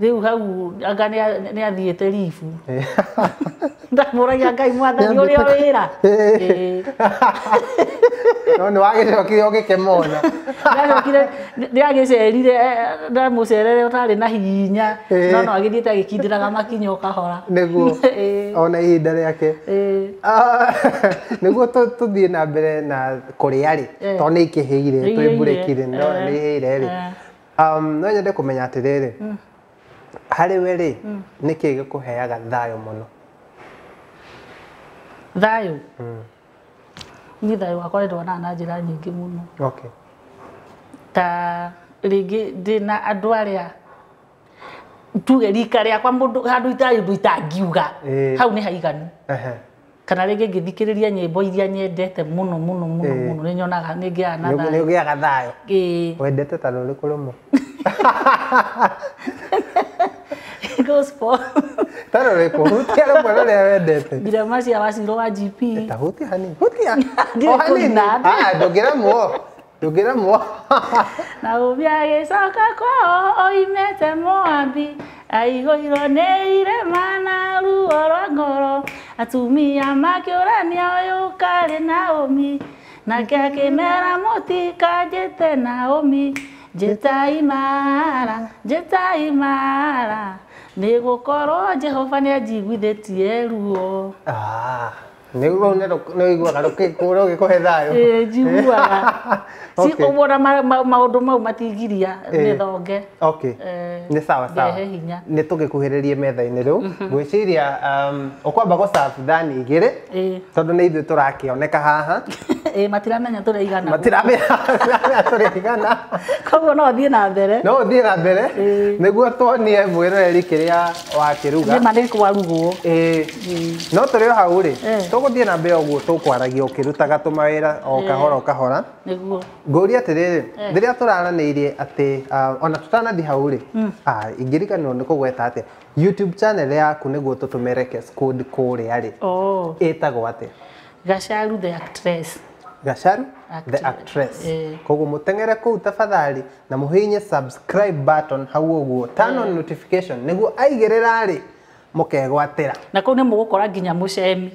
riu hau anga nä athiä te ribu ndamå ragia ngai mwathani å rä a wä ra no nä wagä cokire å gä kemona nä agä cerire ndamå cerere å tarä na hinya no no agä thiä te agä kindä raga makinya å kahora nä guo ona ihinda rä ake nä guo tå thiä na mbere na kå rä a rä tondå nä ikä hä ire twä mburä no rä no nyende kå menya atä rä rä harä we rä hmm. nä kä gä kå heaga thayå må no thayå hmm. niä thayå wakwa rä ndonaa na njä ra nyingä må no ta rä ngä ndä na andå arä a tuge rika rä akwa mũndũ handũ itarĩ ndå itangiuga hau nä haiganu kana rä rä ngä ngä thikä ria nyä mbo iria nyendete må no mũno mũno nĩ nyonaga nĩ ngĩaga na thayũ nĩ ũgĩaga thayũ wendete kå rũrĩkũ rũmwe gospel tano rä kå hutia rä rå rä a wendete njirama cia wacirå wa gp ta hutia hanini hutia hanini ndå ah, ngä remwo ndå ngä remwo na å bia gä coka kwao oimete moabi aigåirwo nä irema na ruo rwa ngoro atumia makä å rania å yå karä naomi nake akä mera må tikanjä te mi njĩta imara njĩta imara nĩ gũkorwo jehova nĩ anjiguithĩtie ruo ah nä guo nä iguaga rå gä kå he thayå njiguaga ubona maå ndå mau matigiria mä thonge nä sawa sawa nä tå gä kuhä rä rie metha-inä rä u mm-hmm. ngwä ciria å um, kwamba gå thani igä rä tondå nä ithuä tå rakä oneka haha matiramenya tå rä igana matiramenya tå rä igana koguo no thiä na mbere no thiä na mbere nä guo tuonie mwä roreri kä rä a wakä ruga nä ma nä no tå rä o hau guthiä na mbere å guo tå kwaragia å kä rutaga tå mawä o eh. kahora o kahora ngå ria atä eh. rä rä rä rä a tå raranä irie atä ah, ona tå tanathi hau rä hmm. ah, ingä riganä nä kå gweta atä youtube channel yaku nä guo tå tå mereke kå rä a rä ä oh. tagwo atä the actress Gasharu the actress. Eh. Koguo mutengere kuu tafadhali na muhinye subscribe button hau uguo turn on eh. notification niguo aigirira ri mukegwatira na kuu ni mugukora nginya mucemi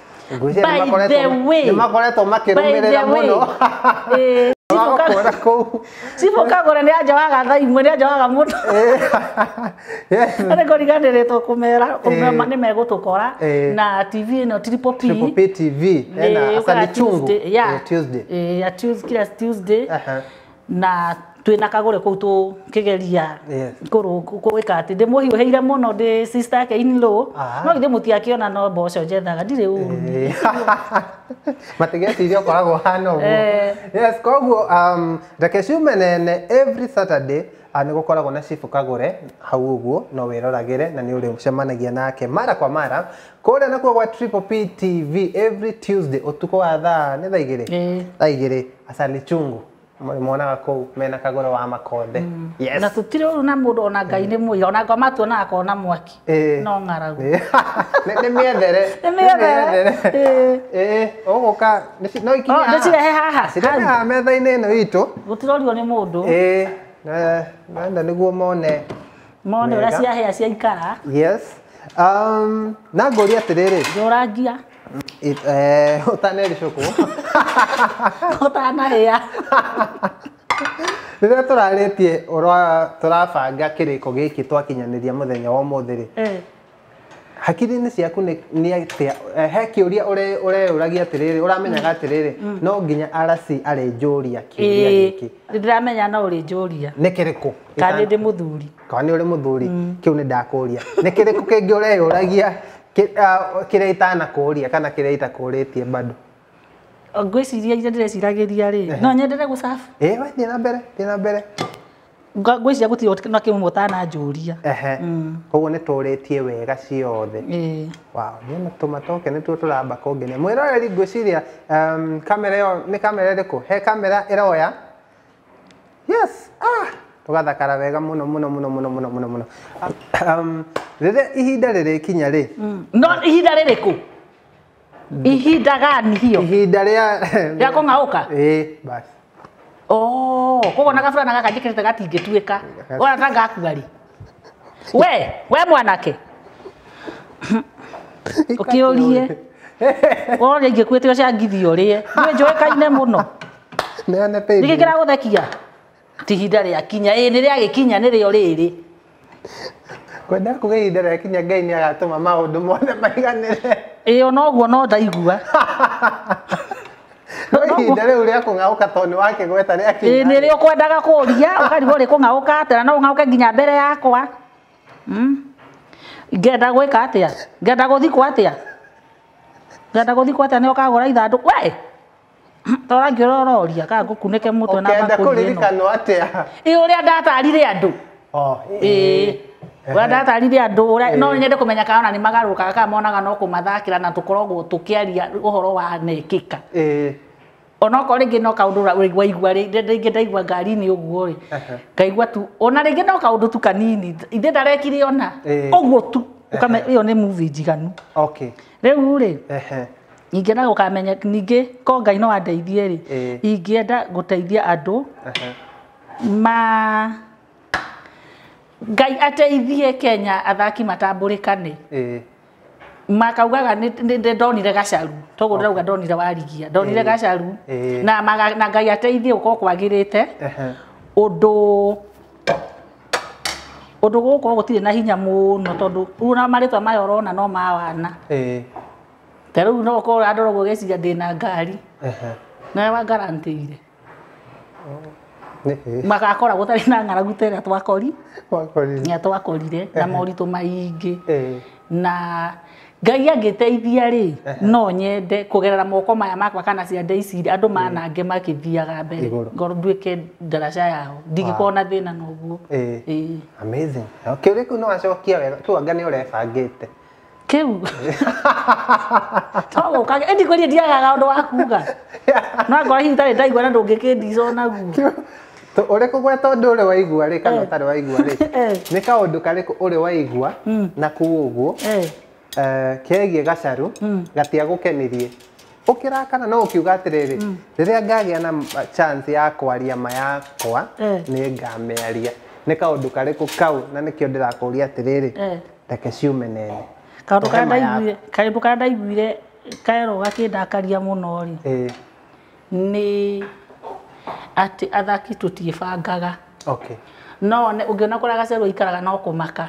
ngwiciria nimakoretwo makirumirira muno cibå kagåre nä anjawaga tha imwe nä anjawaga må no nä ngå riganä rä two kå mera nä megå tå kora na tv ä no eh, eh, tuesday eh, na twina kagure kå tå kä geria gwä ka atä ndä må hiå hä ire må ah. no ndä yake inirå no ithä må tiakä ona no mboco njethaga ndirä å eh. matigeciria å koragwo hanaå å guo eh. koguo um, reke ciumenene every saturday ah, nä gå koragwo na cibå kagåre hau å guo no wä roragä re na nä å rä cemanagia nake mara kwa mara kå nakuo gwa triple tv every tuesday å tukå wa thaa nä thaigä rä igä rä acani chungu mwana wa kå mena kagoro wa makonde mm. na tå tirä å ru na må ndå ona ngai nä mwä ona ngwa matuona akona mwaki no ng'aragu nä mä ethere mä ethere å gå ka no oh, cirehe haha cirehaha metha-inä ä no itå gå rio nä må ndå nenda nä guo mone mone å rä a ciahea a ciaikara um, na ngå ria atä rä rä njå rangia It, eh, utane ricuku utana hia rä rä a tå rarä tie tå rabanga kä rä ko gä kä twakinyanä ria må thenya wa må thä rä hakiri-inä ciaku nä atä eh, he kä å ria å reå ragia atä rä rä å ramenyaga atä rä mm. rä no nginya araci arä njå ria kä å ria eh, gä kä nä ndä ramenya no å rä njå ria nä kä rä kå kana nä ndä må thuri kana nä å rä må thuri mm. kä u nä ndakå ria nä kä rä kå kä ngä å reå ragia kå uh, ria kana kiria itakuritie bado uh, ngwiciria iria ria ri no nyendere gucabu eh we thie na mbere thie na mbere ngwiciria gutiri na kä mwe ũtananjũria mm. koguo nä tå rä tie wega ciothe nä tå matoke nä tuo tå ramba kångenia mwä roreri ciria um, kamera ä yo nä kamera ä rä kå he kamera ä roya yes ah tugathakara wega muno muno muno muno muno muno muno um rĩrĩa ihinda kinya rĩ mm. no ihinda rĩrĩkũ ihinda gani hiyo ihinda rĩa rĩa kũng'aũka ĩĩ basi oh koguo na gaburana gaka njĩkĩrĩte gatingĩtuĩka ona ta ngakuari we we mwanake ũkĩũrie woria ingĩkuĩte ũcangithio gä kä ra gå thekia ti ihinda rä akinya ä nä rä kinya nä rä o rä rä kwenda kuga ihinda rä akinya ngai nä agatåma maå ndå mothe maiganä re ä o noguo no ndaigua ihinda rä u rä a kå ng'aå ka tondå nä wakä gweta rä akinya nä rä o kwendaga kå ria å karigwo rä kå ng'aå ka atä na no å ng'aå ke nginya mbere yakwa hmm? ngenda gwä ka atä a ngenda gå thikwo atä a ngenda gå thikwo atä a nä okagå ra ithandå we tora ngä rora roria ka ngå kunäke må twe nakenda kå ririkanwo atä a ä å rä a ndatarire andå ä a ndatarire andå no nyende kå menya kana nä magarå kaga kana monaga no kå mathakä ra na tå koragwo tå kä aria å horo wa nekä ka onokorwo rä ngä no kaå ndå waigua ndaigua ngari-inä å guo rä tu ona rä ngä no kaå ndå tu kanini ithä ndarekire ona å guo tu ä yo jiganu. Okay. rä u rä ingä enda gå kamenya ningä ko ngai no andeithie rä ingä enda gå teithia andå ma ngai ateithie kenya athaki matambå rä kane makaugaga ndonire gacaru toguo rauga ndonire warigia ndonire gacaru na na ngai ateithie gå korwo kwagä rä te å ndå å ndå gå gå korwo gå tirä na hinya må no tondå rä marä twa maya å rona no mawana ta rä u no korwo randoragwo geciria ndä na ngari nawe wangarantĩire oh. magakoragwo tarä na ng'aragu ta ä rä a twakori nä twakorire na moritå maingä na ngai angä teithia rä no nyende kå gerera moko maya makwa kana ciande ici andå manange makä thiaga mbere ngorwo nduä ndaraca yao ndigä korwo na thä na noguo kä rä kä u no wacokia wega tuanga nä å rebangä te kiu togo kage edi kweli ndiaga ga undu wakuga no ngora hihi tari ndaigua na ndungikindico naguo uri kugweta undu uri waigua ri kana utari eh. waigua ri eh. ni kaundu kariku uri waigua hmm. na kuu uguo eh. kegie gacaru hmm. gatiagukenirie ukirakana no ukiuga atiriri hmm. riria ngagĩa na chance ya kwaria mayakwa nĩ ngamearia nĩ kaũndũ karĩkũ kau na nĩkĩo ndĩrakũria atĩrĩrĩ reke ciume nene tondå karä mbå karä ndaiguire kerwo gakä ndakaria må no rä nä atä athaki tå tiä bangaga no ne å ngä ona kå rä a gacerwo ikaraga no kå maka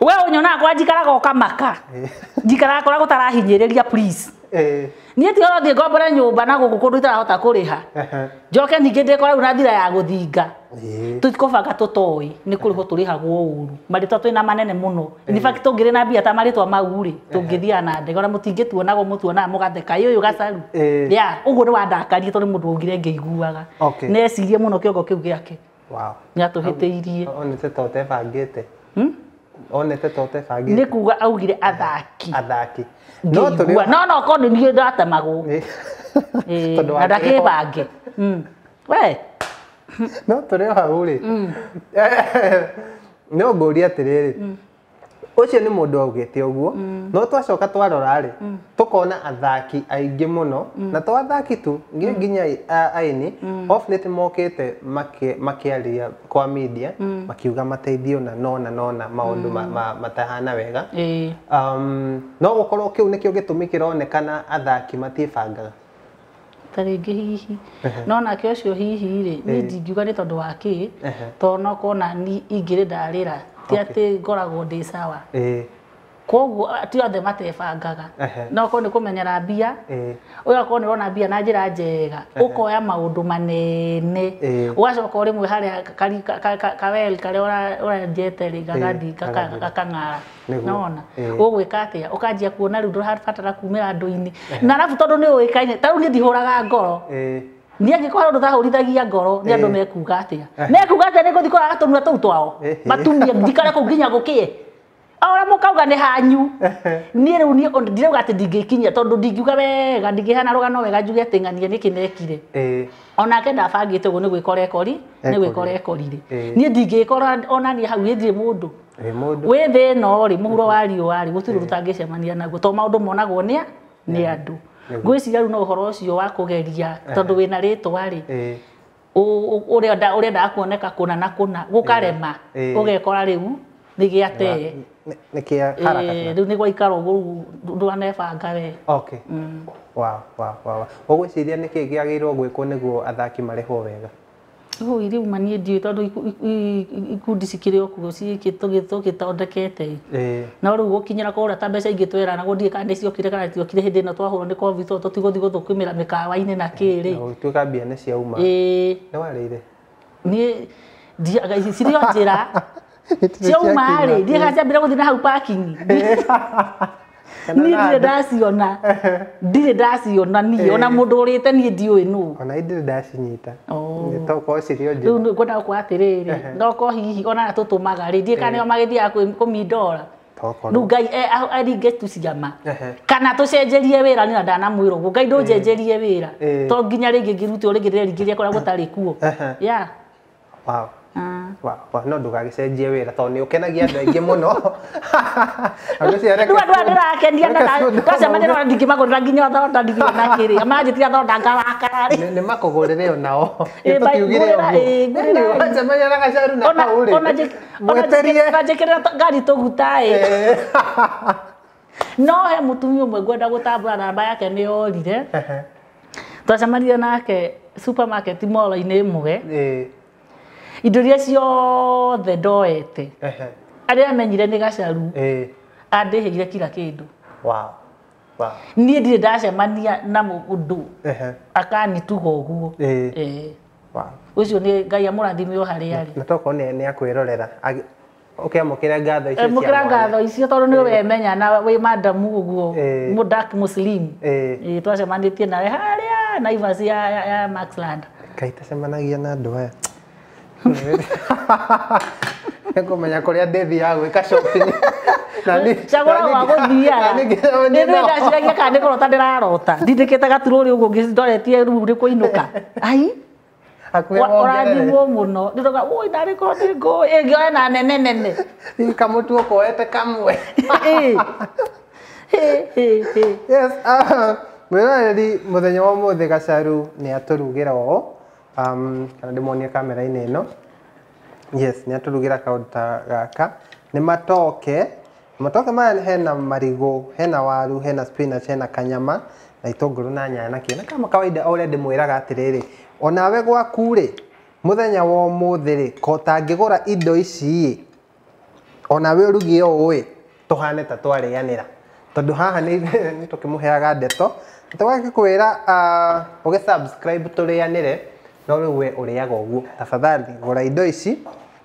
we å nyonaga kå rä a njikaraga å kamaka njikaraga kå rä a gå tarahinyä rä ria niä tiga no ngombore nyå mba na gå kå kå ndå itarahota kå rä ha njoke ningä ndä korau na thira ya gå thinga tå tikåbanga tå toä nä kå rä ho tå rä hagwo å ru marä manene må no nibaki tå ngä rä na mbia ta marä twa mau rä tå na ndege ona må tingä tuonagwo må tuonaga må gatheka ä å ya å guo nä wandakarie tondå må ndå augire ngä iguaga necirie må no kä ongo kä u gä ake nä atå hä tä onete totebangä te nä kuga augire athaki athaki no ngigua no no korwo nĩ niĩ ndatemagwo na ndakĩbange we no tũrĩ o hau rĩ no rä rä ucio nä må ndå augä å mm. no twacoka twarora ri mm. tukona athaki aingä må no mm. na to athaki tu nginya aini mokä te makä aria kwa media makiuga mateithio na nona nona maå ndå matahana wega um, no gå korwo kä u nä kä o gä tå mi kä ronekana athaki matiäbangaga ta hihi no nake ũcio hihi rĩ niĩ ndingiuga nĩ tondũ wa kĩ to no kona ni ingĩrĩ ndarĩra ti atä ngoragwo ndä sawa koguo ti othe matebangaga no korwo nä kå menyera mbia å yå akorwo nä rona mbia na njä ra njega å koya maå ndå manene å gacoka rä mwe harä a kawel karä a å ranjeterä gagathi gakang'ara nona å gwä ka atä a å kanjia kuona rä u ndå rabatara kumä ra andå-inä na arabu tondå nä å ä kaine tarä u nä ndihå raga ngoro ni angikora ndu thahurithagia ngoro ni andu eh. mekuga atia eh. mekuga atia ni guthikora agatunua tau twao eh. matumia ndikare kå nginya gå kä e ora mukauga nä hanyu niä rä u ndirauga atä ndingä kinyia ndingiuga wega ndingä hana wega njuge atä ng'anie nä kä nekire onake ndabangä te å guo nä gwä kora ekori nä gwä ekorire niä ndingä kora onania hau ä thirä må ndå wä thä no huro wa riå warä gå tirå naguo to maå ndå monagwo nä a nä andå ngwiciria rä u na å horo å cio wa kå geria tondå wä na rä twa rä å rendaga kuoneka kå na na kå na gå karema å gekora rä u nä gä atee rä u nä gwaikara å gå ndwanebanga we å mm. gwä ciria nä kä gä agä irwo gwä kwo nä guo athaki marehwo wega hå irä u manie ndiå tondå ikundi cikirä o kuo cigätågätågäthondekete no rä u gå kinyära kå rä ta mbeca ingä twera na gå ndirä kana nä ciokire kana tiokire hä ndä ä no twahå rwo nä kobi to tå tigå thiä gå thå kä mä ra mä kawa-inä na kä rä tuä ka mbia nä ciauma nä warä ire niä ndiaga cirä o njä ra ciauma rä ndiä kanjambä re gå thiä na hau parking ndirä ndaciona ndirä ndaciona ona må ndå å rä te niä ndiå ä nå ona ndirä ndacinyita tokorwo cirä o njä ngwenda gå korwo atä hihi ona tå tå maga rä ndiä kana nä o magä thiaga kå mindora rä u ngai e, aringe tu kana tå cenjerie wä ra nä na ndanamwä rwo guo ngai ndå njenjerie wä ra to nginya rä ngä ngä rute o rä ngä rä ringä ria kå rä a gå tarä kuo no ndũgagĩcenjie wĩra tondũ nĩ ũkenagia andũ aingĩ mũno ndũrakenia ndacemanĩra ona ndingĩmagũrĩra nginya thonda ndigire na kĩrĩa manjĩtira thonda ngarakara nĩ makũgũrĩre onao tũtiugire ũguocemanĩra gacaru na kau rĩ mweterie manjĩkĩrĩra ngari tũgutaĩ no he mũtumia ũmwe ngwenda gũtambũra namba yake nä yorire twacemanirie nake inä moro-inĩ indo iria ciothe ndoete arĩa menyire nĩ gacaru andĩhĩire kira kĩndũ wow. wow. niĩ ndirĩ ndacemania na mũndũ akanituga ũguo ũcio nĩ ngai amũrathime o harĩa arĩ na tokorwo nĩ akwĩrorera ũkĩamũkĩra ngatho icio eh, mũkĩra ngatho icio tondũ nĩ wemenya na wä madamu ũguo mũdak twacemanä tie nawe a naivasi ya maxland kaitacemanagia na andũ aya kå rä a nĩngũmenya kũrĩa ndĩthiaga gwĩka shopping cagora wa gũthiaga nĩ ndaciragia kana nĩ kũrota ndĩrarota ndindĩkĩte gaturũri ũguo ngĩciroretie ruru rĩkũinũka ai ũrathimwo mũno ndĩroga woi narĩ korwo ä ngä ĩngĩoya na nene nene kamũtu ũkoete kamwe yes ah, mwĩroreri mũthenya wa thä gacaru nä atå rugä ra ũũ Um, kana ndimuonie kamera ine ĩno yes ni atulugira kaũndũ gaka ni matoke matoke maya hena marigo hena waru hena spinach hena kanyama na itũngũrũ na nyanya na kĩo kama kawaida o ũrĩa atiriri atĩrĩrĩ onawe gwaku-rĩ mũthenya wa ũmũthĩ-rĩ ngigura indo ici-ĩ onawe ũrugie ũũ-ĩ hane ta twarĩanĩra tondũ haha nĩ tũkĩmũheaga ndeto tũgagĩkwĩra uge ah, subscribe tũrĩanĩre no rä u we å rä aga å guo tafadhali gå ra indo ici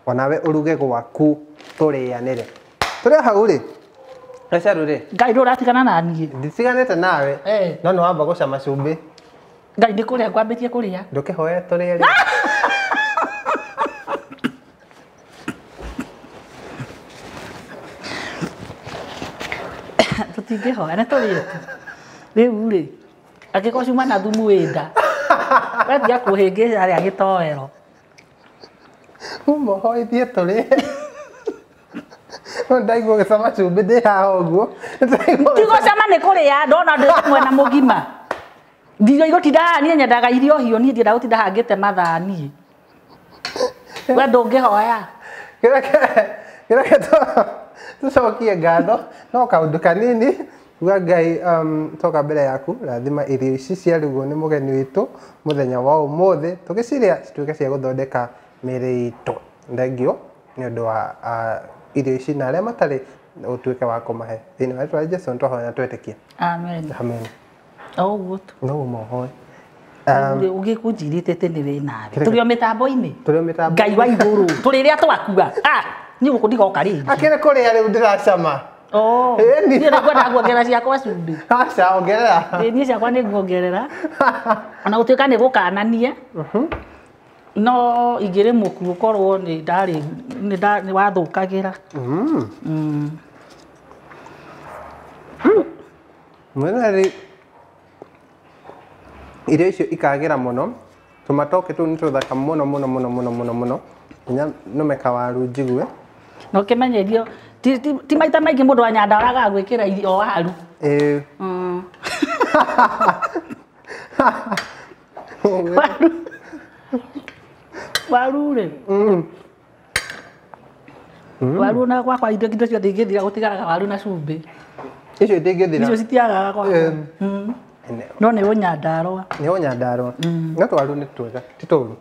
onawe å ruge gwaku tå rä anä re tå rä hau rä gacaru rä ngai rå ratigana naniä nditiganä te nawe no nä wamba gå cama cumbä ngai nä kå rä a ngwambä rie kå rä a ndå kä hoya tå rä tå tingä hoya nä tå rä te rä u rä angä korwo cuma na thumu wä nda wendia kũhĩngĩca rĩa gĩtoero uma hoithie tũrĩ no ndaigua gĩcama cumbĩ ndĩ haha ũguo tigå cama nĩ kũrĩa ndona ndĩ mwena mũgima ndio igũtindaga niĩ nyendaga irio hiũ niĩ ndienda gũtinda hangĩte mathani we ndũngĩhoya kĩreke tũcokie ngano no kaũndũ kanini uga ngai um, toka mbere yaku rathima irio ici ciarugwo nä må geni witå må thenya wa å må thä tå gä ciräa cituä cia gå thondeka mä rä itå thengio nä å ndå wa irio ici na arä a matarä å tuä ke wa kå mahe thä inä wa rä jesu nä twahoya twä tä amen å gä kå njirä te atä nä wä nawe tå rä o mä tambo-inä ngai wa igå rå tå rä rä a twakua ah, nä gå kå ndigoka rä ngä akä rä kå rä a rä u ndä racama Oh. Ĩni. Niĩ nĩngwenda nguongerera ciakwa cumbĩ. Aca, ongerera. Ĩ niĩ ciakwa nĩ nguongerera. Ona gũtuĩka nĩ gũkananie. Uh-huh. No ingĩrĩ mũkuũ korwo nĩ ndarĩ nĩ wathũkagĩra. Mm-hmm. Mm. Mwena rĩ irio icio ikagĩra mũno tũmatoke tũu nĩ tũthaka må no må mũno mũno mũno nginya meka waru njigue kä menyerio ti maita maingä må ndå wa nyandaraga gwä kä ra irio mm. waru waru rä mm. mm. waru ona gwakwa indo indo ciothe ingä thira gå tigaraga waru na cumbä icio itingä thira icio citiagaga kwa no nä å nyandarwa nä å nyandarwa no twaru nä twega ti ru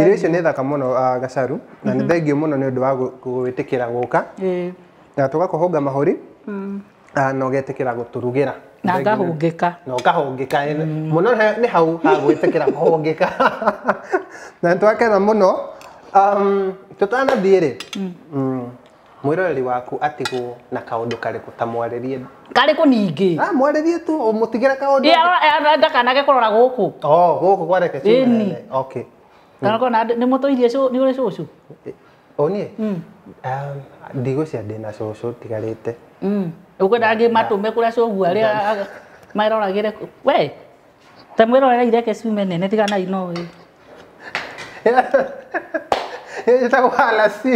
irio icio nä thaka må no ah, gacaru na nä mm-hmm. thengio må no nä å ndå wa gwä tä kä ra gå ka na tugakohoga mahori mm. Ah, na ugetikira guturugira na ngahungika na ngahungika muno ni hau ha gwitikira kuhungika na twakena muno um tutanathii ri mm. mm, mwiroreri waku atigwo na kaundu kariku ta mwaririe kariku ningi ah mwaririe tu umutigire kaundu ya ndakanage kurora guku oh guku kwareke chini okay kana kona ni mutoirie ni uri cucu onie ndigucia ndina cucu tigarite mm. ukwendaga ngimatume kuria cuguo aria meroragire we ta mwirorere ireke ciume nene tigana ino i ĩtagwala ci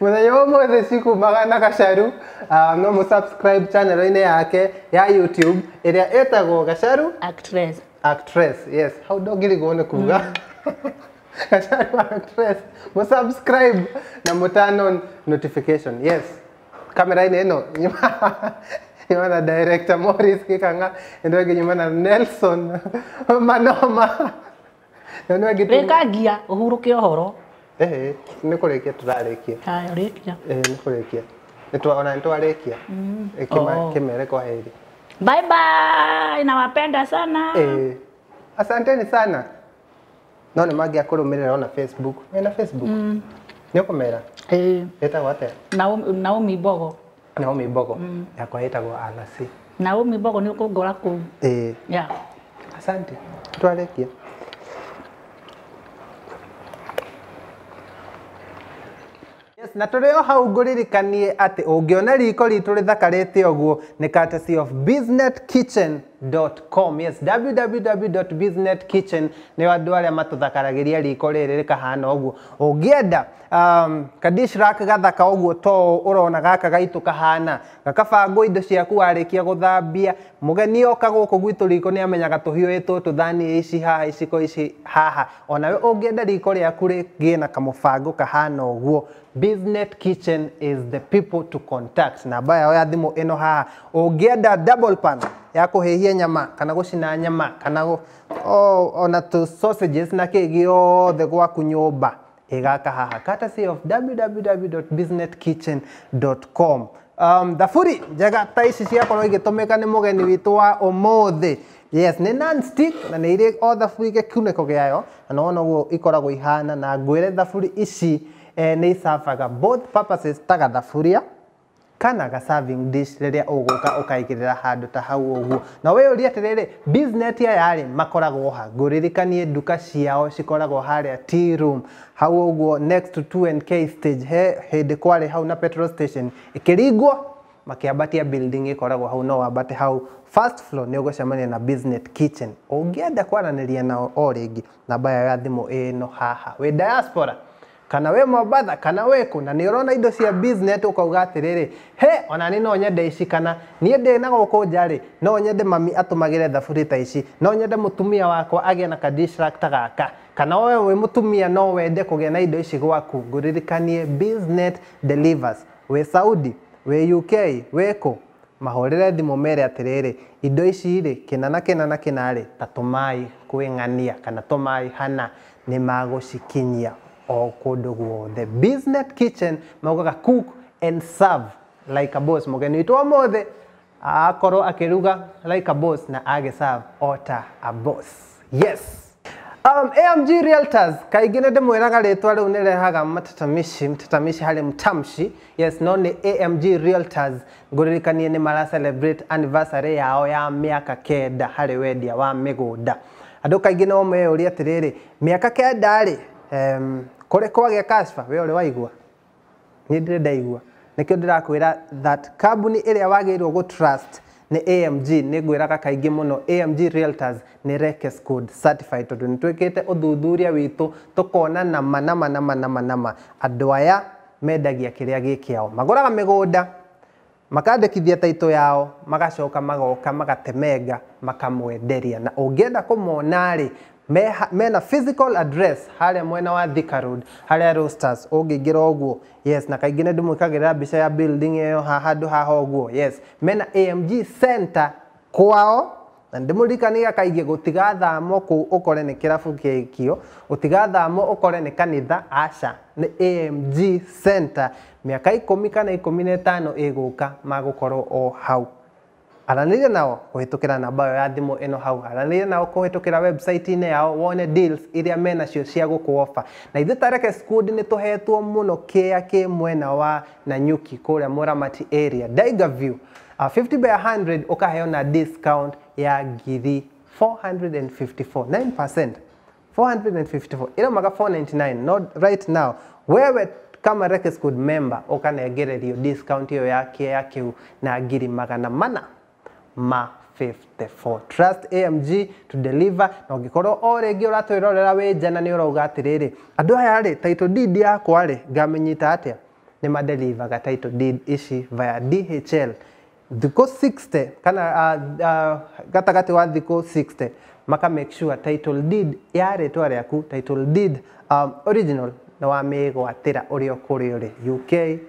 mũthenya ũmũthĩ cikumaga na gacaru ah, no mu subscribe channel-inĩ yake ya youtube ĩrĩa ĩtagwo gacaru actress actress yes hau ndongĩrigwo nĩ kuga mm. musubscribe na muturn notification yes kamera ine eno nyuma na director Morris Kikanga endwege nyuma na Nelson Manoma nonwege rikagia uhuruke ohoro ehe nä kå rä kia tå rarä kia nä kå rä kia ona nä twarä kia mm. e, kä oh. mere kwa heri bye bye nawapenda sana eh, asanteni sana no nä mangä akå rå mä rä ra ona facebook na facebook mm. nä å kå mera ätagwo atä naomi mbogo naomi mbogo mm. yakwa ätagwo anasi naomi mbogo nä å kå ngora kå u yeah. asante twarekia na tå rä o hau ngå ririkanie atä å ngä ona riko ritå rä thakarä te å guo nä of business kitchen biznetkitchen.com yes www.biznetkitchen ni andå arä a matåthakaragä ria riko rä rä rä kahana å guo å ngä enda um, kadishrak gathaka to å rona gaka gaitå kahana gakabangwo indo ciaku warä kia gå thambia må geni oka gå kå liko ni nä amenyaga tå hiå ä tå tå thani ici ko iciko ici haha onawe ogeda ngä enda riko rä aku rä ngä na kahana å Biznet Kitchen is the people to contact. Namba yao ya thimå ä no haha å double pan ya kå kwendia nyama kana gucina nyama kana ona tu sausages na kä gä othe gwaku nyå mba ä gaka haha courtesy of www.businesskitchen.com um, thaburi njega ta ici ciakorwo igĩtũmĩka nĩ mũgeni witũ wa ũmũthĩ yes nĩ nonstick na nĩ irĩ o thaburi gĩkunĩko gĩayo na nĩ noguo ikoragwo ihana na ngwĩre thaburi ici eh, nĩ isabaga both purposes ta gathaburia kana ga serving dish rä rä a å gå ta hau å guo na wä å ria atä rä rä aya rä makoragwo ha ngå rä rä nduka ciao cikoragwo harä a hau å guo next to 2nk stage he hä ndä kwarä hau na petrol station ä ringwo makiambatia building ikoragwo hau no wambate hau first floor nä å gåcemania na business kitchen å ngä enda kwaranä ria nao o rä ngä namba yao ya thimå ä no haha wä diaspora kana we mwabatha kana we kå na nä å rona indo cia business ukauga atiriri he ona nä no nyende ici kana niä ndä na gå kå nja rä no nyende mami atå magä thaburi ta ici no nyende må tumia wakwa agä na kadisracta gaka kana we wä må tumia no wende kå gä na indo ici gwaku ngå ririkanie business delivers wä saudi wä uk wä kå mahorere thimå mere atiriri indo ici rä kina na kina na kina rä ta tå mai kwä ng'ania kana tå mai hana nä magå cikinyia or kodogo the business kitchen maugaga cook and serve like a boss mugeni witwa mothe akorwo akiruga like a boss na age serve ota a boss yes Um, AMG Realtors kaingä nä ndä mwä raga rä twa rä u nä rehaga matatamishi matatamishi harä mtamshi yes no nä AMG Realtors ngå rä rä mara celebrate anniversary yao ya mä aka kenda harä wendia wa mä gå nda andå kaingä no meå ria atä kenda rä um, kuri kwagä a we å rä waigua nä ndä ndaigua nä kä ndärakwä ra that kambuni ä rä a wagä irwo gå trust ni amg nä ngwä raga kaingä no amg realtors ni rekes code certified tondå nä twä kä te å thuthuria witå tå kona nama nama nama nama nama andå aya mendagia kä rä a gä kä ao magå raga mä gå nda makandäkithia taitå yao magacoka magoka magatemenga makamwenderia na å ngä enda mena physical address harä a mwena wa Thika Road harä a ngä ångäingä ra å guo yes na kaingä nä ndä mwä kagä rä ra mbica ya building ä yo handå haha å guo yes mena AMG center kwao na ndä må rikaniga kaingä gå tigathamo kå u å kore nä kä rabu kä kio gå tigathamo å kore nä kanitha aca nä AMG center mä aka ikå mi kana ikå mi na ä tano ä gå ka magå korwo o hau aranĩria nao kũhĩtũkĩra namba ĩyo ya thimũ ĩno hau aranĩria nao kũhĩtũkĩra website-inĩ yao wone deals iria menacio cia gũkuofa na ithuĩ ta Reke Squad nĩ tũhetwo mũno kĩa kĩ mwena wa Nanyuki kũrĩa Mũramati area Daiga View uh, 50 by 100 ũkaheo na discount ya ngiri 454 9% 454 maga 499 not right now wewe kama Reke Squad member ũkanengererio discount ĩyo ya kĩa kiu na ngiri magana mana ma 54 Trust AMG to deliver na ũngĩkorwo o rĩngĩ ũratwĩrorera wĩ nja na nĩ ũrauga atĩrĩrĩ andũ aya rĩ title deed yakwa rĩ ngamenyita atĩa nĩ madelivaga title deed ici via DHL thikũ 60 kana uh, uh, gatagatĩ wa thikũ 60 maka make sure title deed ya rĩtwa rĩaku title deed um, original nĩ wamĩgwatĩra ũrĩa ũkũrĩ ũrĩ UK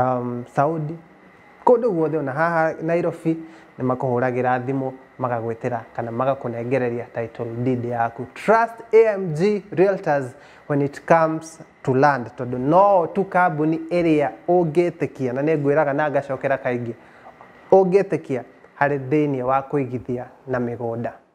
um, Saudi kũndũ guothe ona haha Nairobi nä makåhåragä ra thimå magagwä tä ra kana magakå title deed yaku trust amg realtors when it comes to land tondå no tu kambuni ä rä a å ngä tä kia na nä ngwä raga na ngacokera kaingä å ngä tä kia harä thä inä wa kå igithia na mä